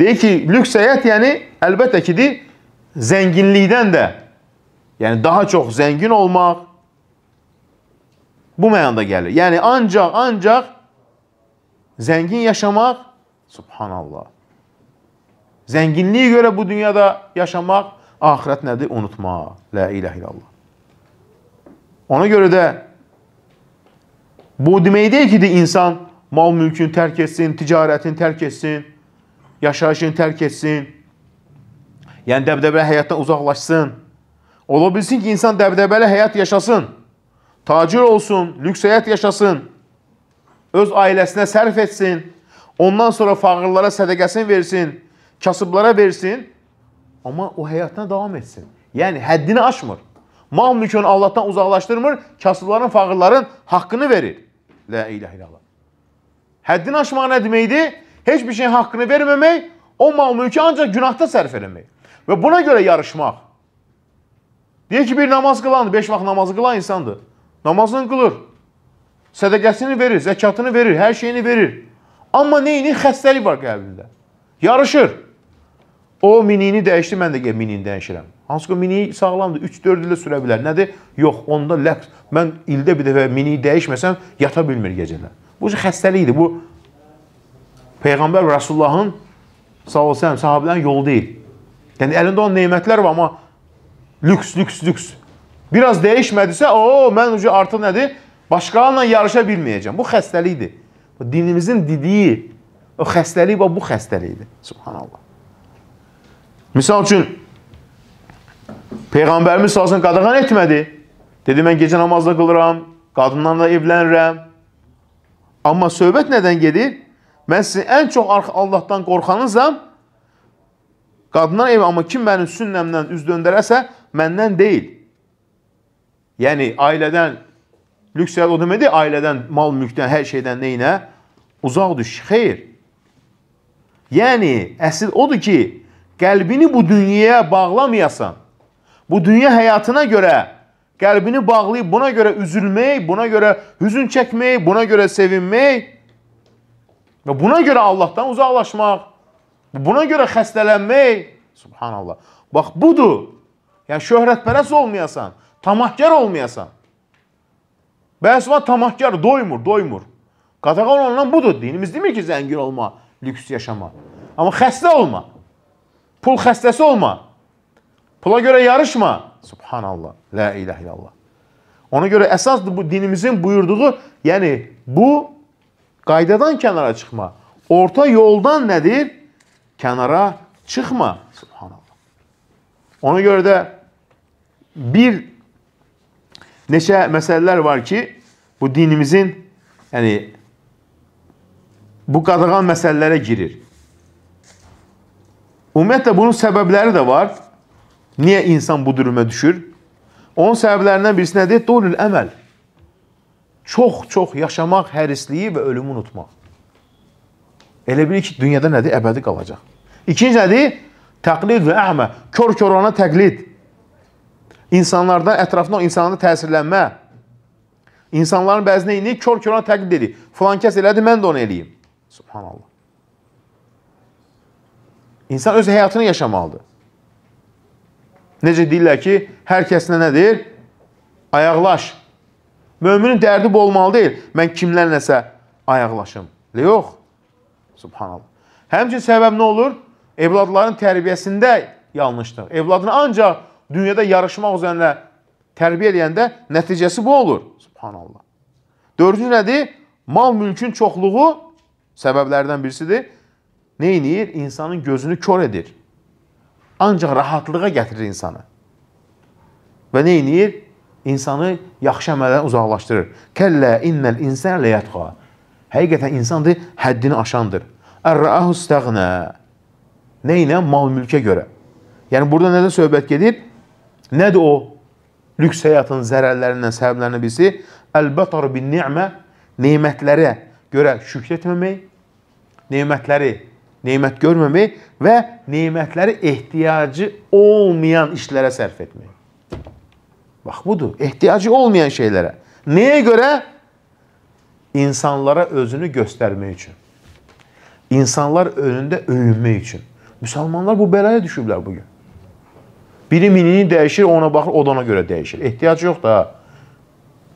Deyir ki, lüks həyat yəni əlbəttə ki, deyir, zənginlikdən də yəni daha çox zəngin olmaq bu mənada gəlir. Yəni ancaq ancaq zəngin yaşamaq Subhanallah. Zənginliyə görə bu dünyada yaşamaq, axirət nədir? Unutmaq. La ilahe illallah. Ona görə də bu demək deyil ki, de insan mal mülkünü tərk etsin, ticarətini tərk etsin, yaşayışını tərk etsin. Yəni dəbdəbəli həyatdan uzaqlaşsın. Ola bilsin ki, insan dəbdəbəli həyat yaşasın. Tacir olsun, lüks həyat yaşasın. Öz ailəsinə sərf etsin. Ondan sonra fağırlara sədəqəsini versin, kasıblara versin. Amma o həyatına davam etsin. Yəni həddini aşmır. Mal mülkünü Allahdan uzaqlaşdırmır, kasıbların, fağırların haqqını verir. La ilahe illallah. Həddini aşmaq nə deməkdir? Heç bir şeyin haqqını verməmək, o mal mülkü ancaq günahda sərf eləmək. Və buna görə yarışmaq. Deyir ki, bir namaz qılan, 5 vaxt namazı qılan insandır. Namazını qılır. Sədəqəsini verir, zəkatını verir, hər şeyini verir. Amma neyinin xəstəlik var qəlbində. Yarışır. O minini dəyişdi, mən də gəl minini dəyişirəm. Hansı ki, mini sağlamdır, 3-4 ildə sürə bilər. Nədir? Yox, onda ləqs. Mən ildə bir dəfə mini dəyişməsəm yata bilmir gecələr. Bu xəstəlikdir. Bu Peyğəmbər Rəsulullahın sağ olsun, sahabilərin yolu deyil. Yəni əlində olan nemətlər var, amma lüks, lüks, lüks. Biraz dəyişmədisə, o, mən artıq nədir? Başqalarla yarışa bilməyəcəm. Bu xəstəlikdir. O dinimizin dediyi o xəstəlik və bu xəstəlikdir. Subhanallah. Misal üçün Peyğəmbərimiz sallallahu qadağan etmədi. Dedi mən gecə namazda qılıram, qadınlarla evlənirəm. Amma söhbət nədən gedir? Mən sizin ən çox Allahdan qorxanınızam. Qadınlar ev, amma kim mənim sünnəmdən üz döndərəsə, məndən deyil. Yəni, ailədən, lüks səyad o deməkdir, ailədən, mal, mülkdən, hər şeydən neyinə? uzaq düş. Xeyr. Yəni əsl odur ki, qəlbini bu dünyaya bağlamayasan. Bu dünya həyatına görə qəlbini bağlayıb buna görə üzülmək, buna görə hüzün çəkmək, buna görə sevinmək və buna görə Allahdan uzaqlaşmaq, buna görə xəstələnmək. Subhanallah. Bax budur. Yəni şöhrətpərəst olmayasan, tamahkar olmayasan. Bəs var tamahkar doymur, doymur. Qadağan olunan budur. Dinimiz demir ki, zəngin olma, lüks yaşama. Amma xəstə olma. Pul xəstəsi olma. Pula görə yarışma. Subhanallah. La ilahe illallah. Ona görə əsas bu dinimizin buyurduğu, yəni bu qaydadan kənara çıxma. Orta yoldan nədir? Kənara çıxma. Subhanallah. Ona görə də bir neçə məsələlər var ki, bu dinimizin yəni bu qadağan məsələlərə girir. Ümumiyyətlə bunun səbəbləri də var. Niyə insan bu duruma düşür? Onun səbəblərindən birisi nədir? Dolül əməl. Çox-çox yaşamaq hərisliyi və ölümü unutmaq. Elə bilir ki, dünyada nədir? Əbədi qalacaq. İkinci nədir? Təqlid və əhmə. Kör-körana təqlid. İnsanlardan, ətrafına insanlara təsirlənmə. İnsanların bəzi neyini kör-körana təqlid edir. Filan kəs elədi, mən də onu eləyim. Subhanallah. İnsan öz həyatını yaşamalıdır. Necə deyirlər ki, hər kəsinə nədir? Ayaqlaş. Möminin dərdi bu olmalı deyil. Mən kimlərləsə ayaqlaşım. Yox. Subhanallah. Həmçin səbəb nə olur? Evladların tərbiyəsində yanlışdır. Evladını ancaq dünyada yarışmaq üzərində tərbiyə edəndə nəticəsi bu olur. Subhanallah. Dördüncü nədir? Mal mülkün çoxluğu Səbəblərdən birisidir. Nə eləyir? İnsanın gözünü kör edir. Ancaq rahatlığa gətirir insanı. Və nə eləyir? İnsanı yaxşı əməldən uzaqlaşdırır. Kəllə innəl insan ləyətqa. Həqiqətən insandır, həddini aşandır. Ər-rəahu istəğnə. Nə ilə? Mal-mülkə görə. Yəni burada nədən söhbət gedir? Nədir o lüks həyatın zərərlərindən, səbəblərindən birisi? Əl-bətar bin ni'mə, neymətlərə görə şükr etməmək, nemətləri nemət görməmək və nemətləri ehtiyacı olmayan işlərə sərf etmək. Bax budur, ehtiyacı olmayan şeylərə. Nəyə görə? İnsanlara özünü göstərmək üçün. İnsanlar önündə öyünmək üçün. Müsəlmanlar bu bəlaya düşüblər bugün. Biri minini dəyişir, ona baxır, o da ona görə dəyişir. Ehtiyac yox da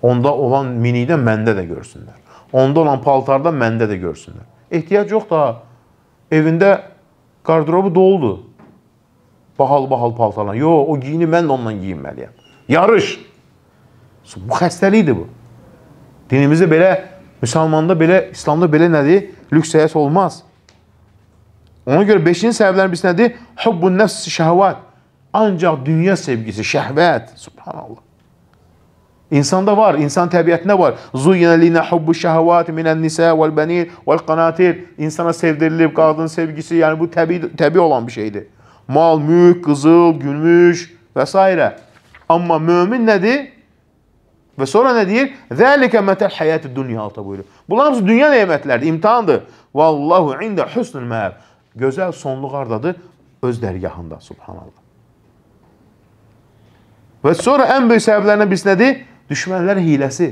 onda olan minidən məndə də görsünlər onda olan paltardan məndə də görsünlər. Ehtiyac yox da, evində qardırobu doludur. Bahal-bahal paltarlar. Yo, o giyini mən də ondan giyinməliyəm. Yarış! Bu xəstəlikdir bu. Dinimizdə belə, müsəlmanda belə, İslamda belə nədir? Lüks həyat olmaz. Ona görə 5-ci səbəblərin birisi nədir? Hubbun nəfs şəhvət. Ancaq dünya sevgisi, şəhvət. Subhanallah. İnsanda var, insan təbiətində var. Zuyyinə linə hubbu şəhəvat minən nisə vəl bənir vəl qanatir. İnsana sevdirilib qadın sevgisi, yəni bu təbii, təbii olan bir şeydir. Mal, mülk, qızıl, gümüş və s. Amma mömin nədir? Və sonra nə deyir? Zəlikə mətəl həyəti dünya altı buyurur. Bunlar hamısı dünya nemətləridir, imtihandır. Vallahu ində husnul məəb. Gözəl sonluq hardadır? Öz dərgahında, subhanallah. Və sonra ən böyük səbəblərindən birisi nədir? düşmənlər hiləsi.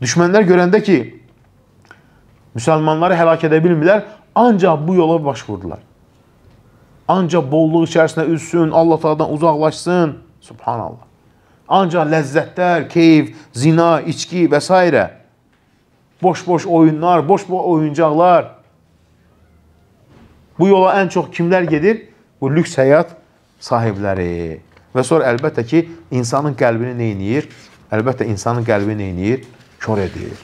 Düşmənlər görəndə ki, müsəlmanları həlak edə bilmirlər, ancaq bu yola baş vurdular. Ancaq bolluq içərisində üzsün, Allah taladan uzaqlaşsın. Subhanallah. Ancaq ləzzətlər, keyif, zina, içki və s. Boş-boş oyunlar, boş-boş oyuncaqlar. Bu yola ən çox kimlər gedir? Bu lüks həyat sahibləri. Və sonra əlbəttə ki, insanın qəlbini neyniyir? əlbəttə insanın qəlbi nə eləyir? Kör edir.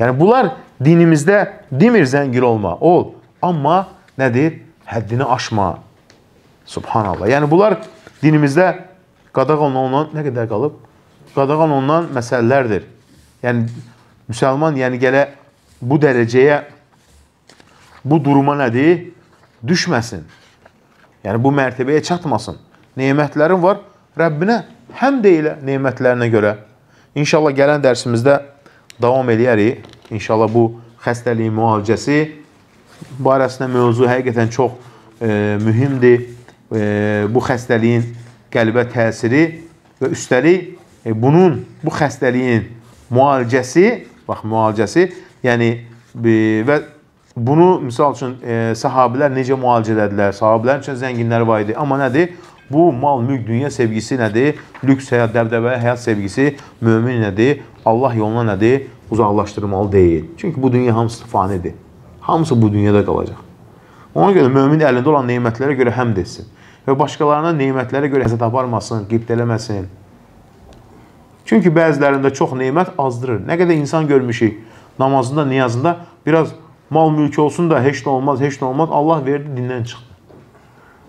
Yəni bunlar dinimizdə demir zəngil olma, ol, amma nədir? Həddini aşma. Subhanallah. Yəni bunlar dinimizdə qadağan olunan nə qədər qalıb? Qadağan olunan məsələlərdir. Yəni müsəlman yəni gələ bu dərəcəyə bu duruma nədir? Düşməsin. Yəni bu mərtəbəyə çatmasın. Nemətlərin var Rəbbinə həm də elə nemətlərinə görə İnşallah gələn dərsimizdə davam eləyərik. İnşallah bu xəstəliyin müalicəsi barəsində mövzu həqiqətən çox e, mühümdir. E, bu xəstəliyin qəlbə təsiri və üstəlik e, bunun, bu xəstəliyin müalicəsi, bax müalicəsi, yəni e, və bunu misal üçün e, sahabilər necə müalicə elədilər? Sahabilərin üçün zənginlər var idi. Amma nədir? Bu mal-mülk, dünya sevgisi nədir? Lüks həyat, dəbdəbə, həyat sevgisi mömin nədir? Allah yoluna nədir? Uzaqlaşdırmalı deyil. Çünki bu dünya hamısı fanidir. Hamısı bu dünyada qalacaq. Ona görə mömin əlində olan neymətlərə görə həmd etsin. Və başqalarına neymətlərə görə həzət aparmasın, qibt eləməsin. Çünki bəzilərində çox neymət azdırır. Nə qədər insan görmüşük namazında, niyazında biraz mal mülkü olsun da heç nə olmaz, heç nə olmaz. Allah verdi, dindən çıxdı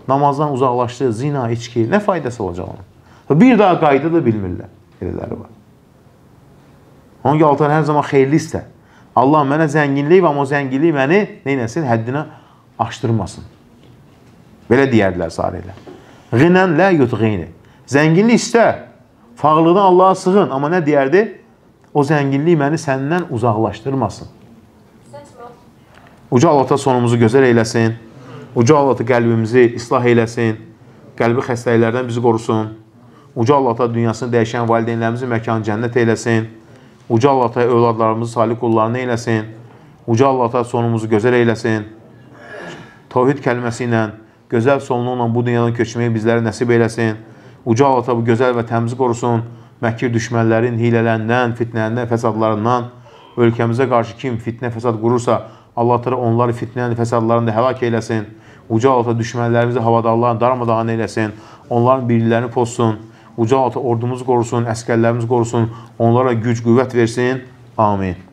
namazdan uzaqlaşdı, zina, içki, nə faydası olacaq onun? Bir daha qayda da bilmirlər. Elələri var. Onun ki, altan hər zaman xeyirli istə. Allah mənə zənginlik və o zənginlik məni neynəsin? Həddinə aşdırmasın. Belə deyərdilər sarilər. Ğinən lə yutğini. Zənginlik istə. Fağlıqdan Allaha sığın. Amma nə deyərdi? O zənginlik məni səndən uzaqlaşdırmasın. Uca Allah da sonumuzu gözəl eyləsin. Uca Allah'ta qəlbimizi islah eləsin, qəlbi xəstəliklərdən bizi qorusun. Uca Allah'ta dünyasını dəyişən valideynlərimizi məkan cənnət eləsin. Uca Allah'ta övladlarımızı salih qullarını eləsin. Uca Allah'ta sonumuzu gözəl eləsin. Tövhid kəlməsi ilə, gözəl sonluqla bu dünyadan köçməyi bizlərə nəsib eləsin. Uca Allah'ta bu gözəl və təmiz qorusun. Məkir düşmənlərin hilələrindən, fitnələrindən, fəsadlarından ölkəmizə qarşı kim fitnə, fəsad qurursa, Allah təala onları fitnə, fəsadlarında həlak eləsin. Uca alta düşmənlərimizi havadarlarını darmadağın eləsin, onların birliklərini pozsun, uca alta ordumuz qorusun, əskərlərimiz qorusun, onlara güc, qüvvət versin. Amin.